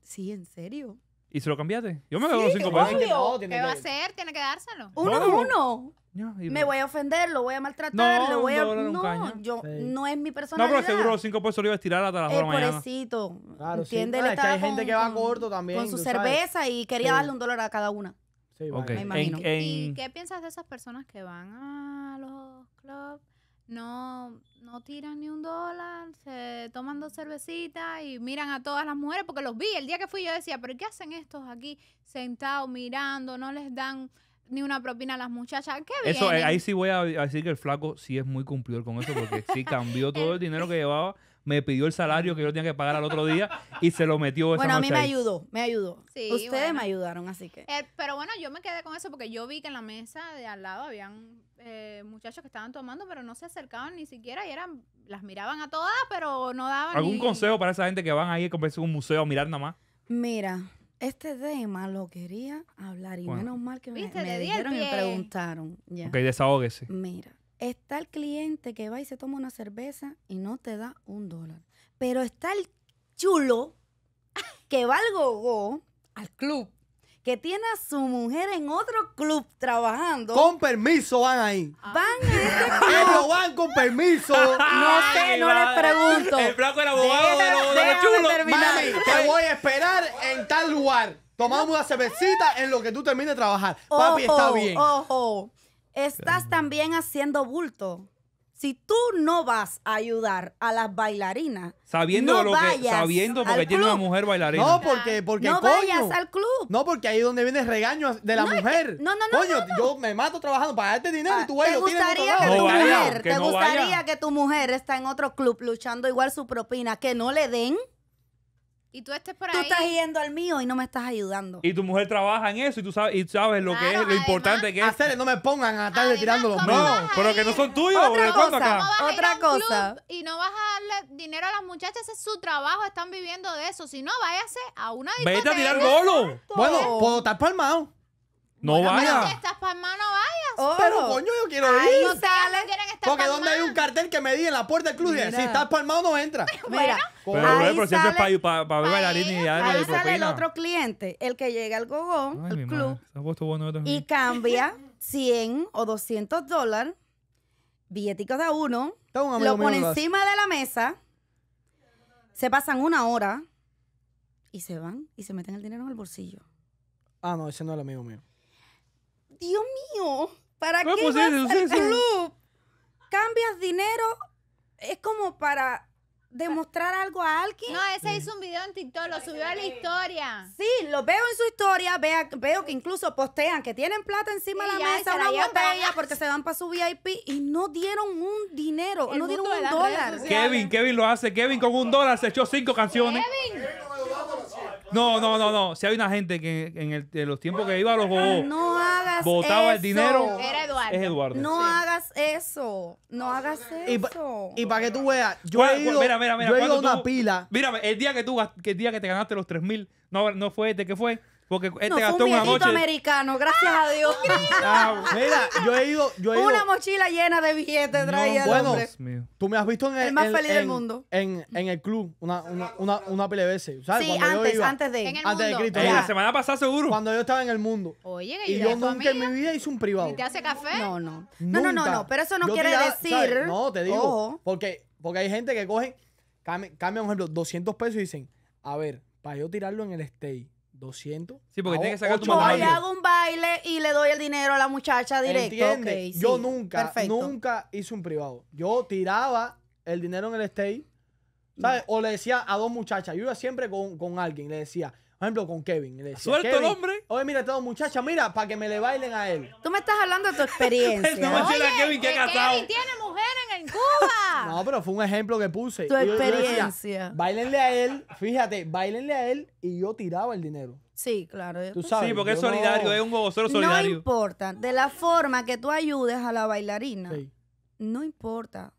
Sí, en serio. ¿Y se lo cambiaste? Yo me veo los cinco pesos. ¿Qué va a hacer? Tiene que dárselo. Uno a uno. No, me voy a ofender, lo voy a maltratar, no, lo voy a. No, yo no es mi personalidad. No, pero seguro los cinco pesos lo iba a estirar hasta la de eh, la mañana. Pobrecito. Claro, Sí. Ah, hay con, gente que va corto también. Con su cerveza y quería darle un dólar a cada una. Sí, okay. me imagino. ¿Y qué piensas de esas personas que van a los clubs? no, no tiran ni un dólar, se toman dos cervecitas y miran a todas las mujeres, porque los vi el día que fui yo decía, pero ¿qué hacen estos aquí sentados mirando? No les dan ni una propina a las muchachas. ¿Qué Eso, eh, ahí sí voy a decir que el flaco sí es muy cumplidor con eso, porque sí (laughs) cambió todo el dinero que llevaba me pidió el salario que yo tenía que pagar al otro día y se lo metió esa Bueno, a mí me ayudó, me ayudó. Ustedes me ayudaron, así que. Eh, pero bueno, yo me quedé con eso porque yo vi que en la mesa de al lado habían eh, muchachos que estaban tomando, pero no se acercaban ni siquiera y eran las miraban a todas, pero no daban ¿Algún consejo para esa gente que van ahí a en un museo a mirar nada más? Mira, este tema lo quería hablar y menos mal que me, me dieron y me preguntaron. Ya. Ok, desahógese. Mira, Está el cliente que va y se toma una cerveza y no te da un dólar. Pero está el chulo que va al gogo, al club, que tiene a su mujer en otro club trabajando. Con permiso van ahí. Ah. Van a este van con permiso. No sé, no les pregunto. El flaco era abogado de te voy a esperar en tal lugar. Tomamos una cervecita en lo que tú termines de trabajar. Papi, está bien. Ojo. Estás también haciendo bulto. Si tú no vas a ayudar a las bailarinas, sabiendo lo que, sabiendo porque tiene una mujer bailarina. No, porque porque no vayas al club. No, porque ahí es donde viene el regaño de la mujer. no, no, no. Coño, yo me mato trabajando para darte dinero y tú ah, vayas ¿Te gustaría que tu mujer, te gustaría que tu mujer está en otro club luchando igual su propina, que no le den? Y tú estés por ahí. Tú estás yendo al mío y no me estás ayudando. Y tu mujer trabaja en eso y tú sabes, y sabes lo que es, lo importante que es. Hacer, ah, no me pongan a estarle tirando los No, pero que no son tuyos. Otra cosa. Otra cosa. Y no vas a darle dinero a las muchachas, es su trabajo, están viviendo de eso. Si no, váyase a una Vete a tirar golo. Bueno, puedo estar palmado. No vaya. Pero que vayas. Pero coño, yo quiero ir. No Porque donde hay un cartel que me di en la puerta del club, si estás palmado no entra. Mira, pero, ahí si eso es para pa, ver bailarín y ya. Ahí sale el otro cliente, el que llega al gogón, al club, y cambia 100 (laughs) o 200 dólares, billeticos de uno, lo pone encima de la mesa, se pasan una hora y se van y se meten el dinero en el bolsillo. Ah, no, ese no es el amigo mío. Dios mío, ¿para qué pues club? Cambias dinero, es como para demostrar algo a alguien. No, ese hizo un video en TikTok, lo subió a la historia. Sí, lo veo en su historia, veo que incluso postean que tienen plata encima de la mesa, una botella, porque se van para su VIP y no dieron un dinero, no dieron un dólar. Kevin, Kevin lo hace, Kevin con un dólar se echó cinco canciones. Kevin. No, no, no, no. Si hay una gente que en, el, en los tiempos que iba a los juegos, ah, no, botaba el dinero. Eduardo. Es Eduardo. No hagas eso. No hagas eso. Y, para que tú veas, yo he ido, yo he ido una pila. Mírame, el día que tú que el día que te ganaste los 3000, no no fue este, ¿qué fue? Porque este no, gastó fue un una americano, gracias a Dios. (laughs) Ah, mira, yo he ido. Yo he Una mochila llena de billetes traía no, bueno, Tú me has visto en el. el más en, feliz del mundo. En, el club, una, una, una, ¿sabes? Sí, cuando antes, yo iba, antes de. antes de Cristo. la semana pasada, seguro. Cuando yo estaba en el mundo. Oye, Y yo nunca en mi vida hice un privado. ¿Y te hace café? No, no. No, no, no, Pero eso no quiere decir. No, te digo. Porque, porque hay gente que cogen, cambia por ejemplo, 200 pesos y dicen, a ver, para yo tirarlo en el stay 200. Sí, porque ah, tiene que sacar tu Yo hago un baile y le doy el dinero a la muchacha directo. ¿Entiendes? yo nunca, nunca hice un privado. Yo tiraba el dinero en el estate, ¿sabes? O le decía a dos muchachas. Yo iba siempre con, con alguien, le decía, por ejemplo, con Kevin. Le Suelto el hombre. Oye, mira, todo muchacha, mira, para que me le bailen a él. Tú me estás hablando de tu experiencia. (laughs) no Kevin que Kevin tiene mujeres en Cuba. (laughs) no, pero fue un ejemplo que puse. Tu experiencia. bailenle a él, fíjate, bailenle a él y yo tiraba el dinero. Sí, claro. Tú sabes, sí, porque es solidario, es un gozero solidario. No importa, de la forma que tú ayudes a la bailarina, no importa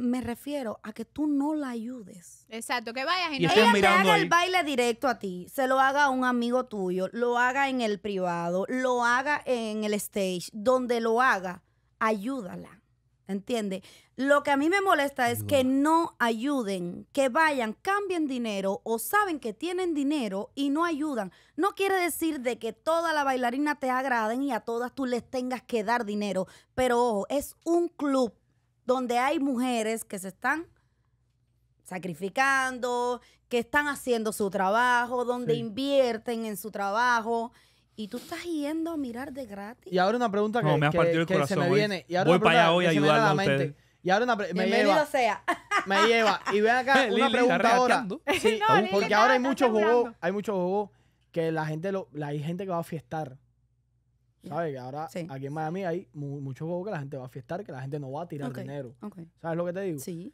me refiero a que tú no la ayudes. Exacto, que vayas y, no Ella te haga el baile directo a ti, se lo haga a un amigo tuyo, lo haga en el privado, lo haga en el stage, donde lo haga, ayúdala. ¿Entiende? Lo que a mí me molesta es que no ayuden, que vayan, cambien dinero o saben que tienen dinero y no ayudan. No quiere decir de que toda la bailarina te agraden y a todas tú les tengas que dar dinero, pero ojo, es un club donde hay mujeres que se están sacrificando, que están haciendo su trabajo, donde invierten en su trabajo. Y tú estás yendo a mirar de gratis. Y ahora una pregunta que, me se me viene. Y ahora voy para allá hoy a ayudarla a Y ahora una me lleva, sea. me lleva. Y ve acá (laughs) una pregunta ahora. (laughs) porque ahora hay muchos juegos, hay mucho juego que la gente lo, hay gente que va a fiestar. ¿Sabes? Que Ahora, aquí en Miami hay muchos juegos que la gente va a fiestar, que la gente no va a tirar dinero. ¿Sabes lo que te digo? Sí.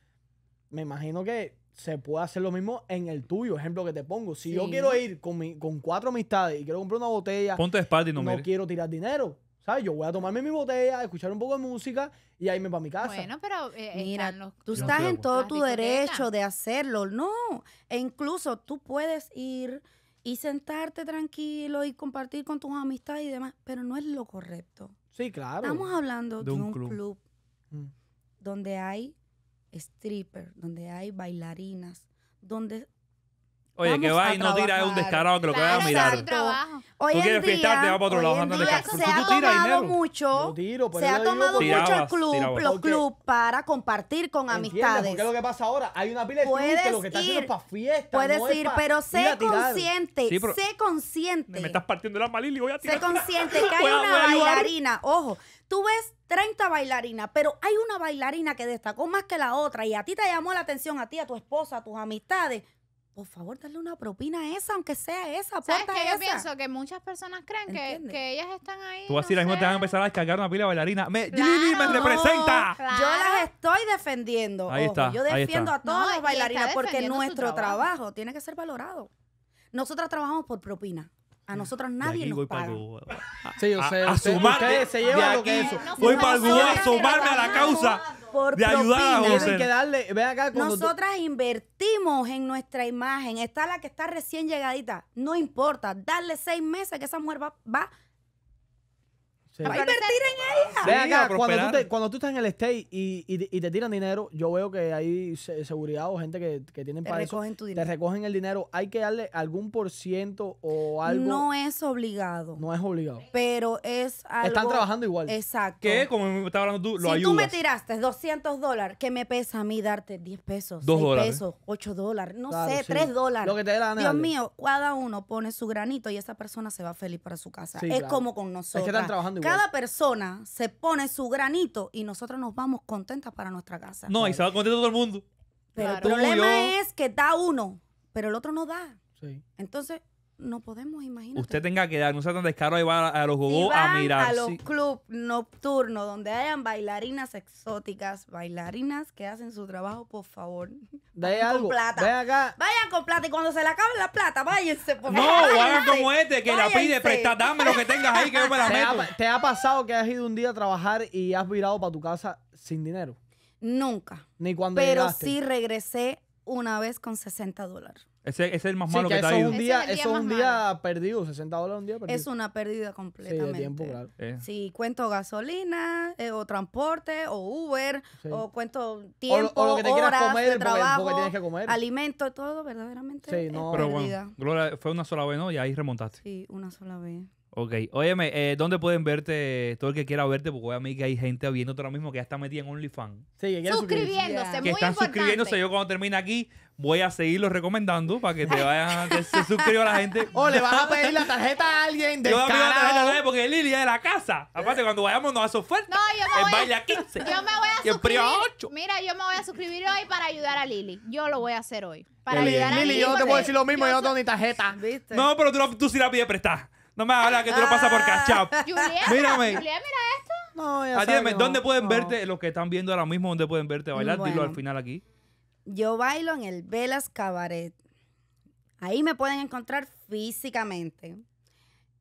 Me imagino que se puede hacer lo mismo en el tuyo, ejemplo que te pongo. Si yo quiero ir con, cuatro amistades y quiero comprar una botella, ponte espalda y no, no quiero tirar dinero. ¿Sabes? Yo voy a tomarme mi botella, escuchar un poco de música y ahí me para mi casa. Bueno, pero eh, mira, tú estás en todo tu derecho de hacerlo. No, e incluso tú puedes ir y sentarte tranquilo y compartir con tus amistades y demás, pero no es lo correcto. Sí, claro. Estamos hablando de, un, club, mm. donde hay strippers, donde hay bailarinas, donde Oye, que va y no tira es un descarado que lo que va a mirar. Hoy tú quieres día, fiestarte, va para otro lado. se ha tomado mucho, se ha tomado mucho el club, los clubes para compartir con ¿Entiendes? amistades. es lo que pasa ahora, hay una pila de puedes que lo que está haciendo es para fiesta. Puedes ir, pero sé consciente, sé consciente. Me estás partiendo la y voy a tirar. Sé consciente que (laughs) hay una bailarina, ojo, tú ves 30 bailarinas, pero hay una bailarina que destacó más que la otra y a ti te llamó la atención, a ti, a tu esposa, a tus amistades por favor, dale una propina a esa, aunque sea esa. ¿Sabes que Yo pienso que muchas personas creen que, que, ellas están ahí. Tú así no la misma te van a empezar a descargar una pila de bailarina. Me, me representa. Yo las estoy defendiendo. Ahí está, yo defiendo a todas los las bailarinas porque nuestro trabajo. tiene que ser valorado. Nosotras trabajamos por propina. A nosotras nadie nos paga. Sí, yo sé. A, sumarme. Se lleva lo que eso. Voy para el a sumarme a la causa. Nosotras invertimos en nuestra imagen. Está la que está recién llegadita. No importa. Darle seis meses que esa mujer va ¿A invertir en ella? cuando, tú estás en el state y, te tiran dinero, yo veo que hay seguridad o gente que, que tienen te recogen Tu dinero. Te recogen el dinero. ¿Hay que darle algún por ciento o algo? No es obligado. No es obligado. Pero es algo... Están trabajando igual. Exacto. Que, como me hablando tú, lo si tú me tiraste 200 dólares, ¿qué me pesa a mí darte 10 pesos, 2 pesos, 8 dólares? No sé, 3 dólares. Dios mío, cada uno pone su granito y esa persona se va feliz para su casa. es como con nosotros. Es que están trabajando igual cada persona se pone su granito y nosotros nos vamos contentas para nuestra casa. No, y se va contento todo el mundo. Pero el problema es que da uno, pero el otro no da. Sí. Entonces, no podemos imaginar. Usted tenga que dar, no sea tan descaro, ahí va a, los gogos a mirar. A los clubes nocturnos donde hayan bailarinas exóticas, bailarinas que hacen su trabajo, por favor. (laughs) Vayan con plata. Vayan acá. Vayan con plata y cuando se le acabe la plata, váyanse. Por no, vayan como este, que la pide, presta, dame lo que tengas ahí que yo me la (laughs) meto. ¿Te ha, pasado que has ido un día a trabajar y has virado para tu casa sin dinero? Nunca. Ni cuando Pero sí regresé una vez con 60 dólares. Ese, es el más malo que, que, está eso ahí. es eso es un día perdido, 60 dólares un día perdido. Es una pérdida completamente. Sí, el tiempo, claro. Eh. Sí, cuento gasolina, eh, o transporte, o Uber, o cuento tiempo, o, lo que te horas quieras comer, de trabajo, tienes que comer. alimento, todo verdaderamente sí, no. Pero eh. bueno, Gloria, fue una sola vez, ¿no? Y ahí remontaste. Sí, una sola vez. Ok, óyeme, ¿dónde pueden verte todo el que quiera verte? Porque voy a mí que hay gente viendo ahora mismo que ya está metida en OnlyFans. Sí, que suscribirse. Suscribiéndose, Que están suscribiéndose. Yo cuando termine aquí voy a seguirlo recomendando para que te vayan, a se suscriba la gente. (laughs) O le vas a pedir la tarjeta a alguien de Yo voy a pedir la tarjeta a nadie porque es de la casa. Aparte, cuando vayamos nos hace oferta. No, yo me el baile a 15. Yo me voy a y suscribir. 8. Mira, yo me voy a suscribir hoy para ayudar a Lili. Yo lo voy a hacer hoy. Para ayudar a Lili. Lili, yo no te puedo decir lo mismo, yo, no tengo ni tarjeta. No, pero tú, tú sí la pides prestar. No me hagas que tú lo pasas por cachap. Ah. (laughs) Mírame. mira esto. No, ya ah, ¿dónde pueden verte los que están viendo ahora mismo? ¿Dónde pueden verte bailar? Dilo al final aquí. Yo bailo en el Velas Cabaret. Ahí me pueden encontrar físicamente.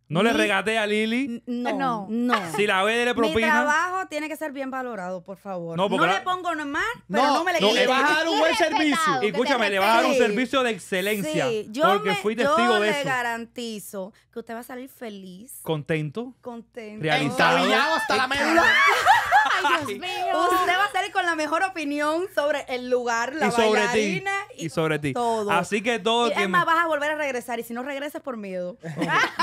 ¿No le regate a Lili? Eh, no, no, no. Si la ve, le propina. Mi trabajo tiene que ser bien valorado, por favor. No, le pongo normal, pero no, no me le No, le vas a dar un buen servicio. escúchame, le vas a dar un servicio de excelencia. yo porque fui testigo de eso. le garantizo que usted va a salir feliz. Contento. Contento. Realizado. hasta la médula. (laughs) Usted va a salir con la mejor opinión sobre el lugar, la y Y, sobre ti. Así que todo. Y es más, vas a volver a regresar. Y si no regresas, por miedo.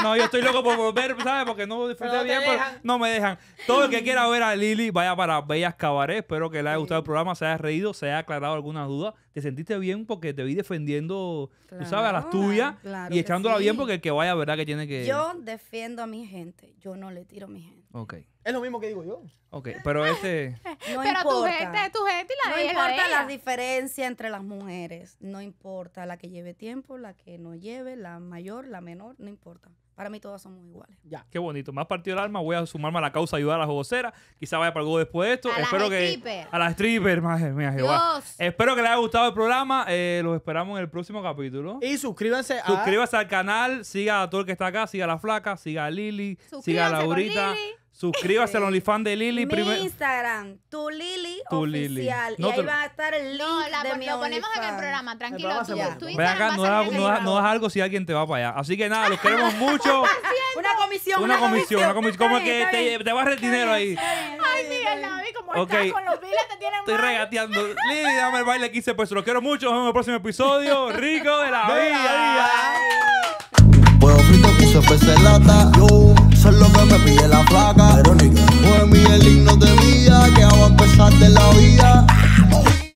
no, yo estoy loco por volver, ¿sabes? Porque no bien, no me dejan. Todo el que quiera ver a Lili, vaya para Bellas Cabaret. Espero que le haya gustado el programa, se haya reído, se haya aclarado alguna duda Te sentiste bien porque te vi defendiendo, tú sabes, a las tuyas y echándola bien porque el que vaya, ¿verdad? Que tiene que. Yo defiendo a mi gente. Yo no le tiro a mi gente. Ok. Es lo mismo que digo yo. Ok, pero este... (laughs) No pero tu gente es tu gente y la no importa la, diferencia entre las mujeres. No importa la que lleve tiempo, la que no lleve, la mayor, la menor, no importa. Para mí todas somos iguales. Ya. Qué bonito. Más partido el alma. Voy a sumarme a la causa, ayudar a las voceras Quizá vaya para algo después de esto. A Espero las que stripper. A las stripper, madre mía, Espero que les haya gustado el programa. Eh, los esperamos en el próximo capítulo. Y suscríbanse a... Suscríbanse al canal. Siga a todo el que está acá. Siga a la flaca. Siga a Lili. Siga a Laurita. Suscríbase al OnlyFans de Lili. Mi Instagram, tu Lili tu oficial. Lili. y ahí va a estar el link de mi Lo ponemos en el programa, tranquilo. tu Instagram no, das algo si alguien te va para allá. Así que nada, los queremos (laughs) mucho. una comisión, una, comisión, cómo Como que te, te dar el dinero ahí. Ay, Miguel, la vi como okay. estás con los te tienen Estoy regateando. Lili, dame el baile 15 pesos. Los quiero mucho. Nos vemos en el próximo episodio. (laughs) Rico de la vida. Puedo frito, puse lata. Yo, solo que me flaca. Verónica. Noemí, el himno de vida, que hago a empezar de la vida.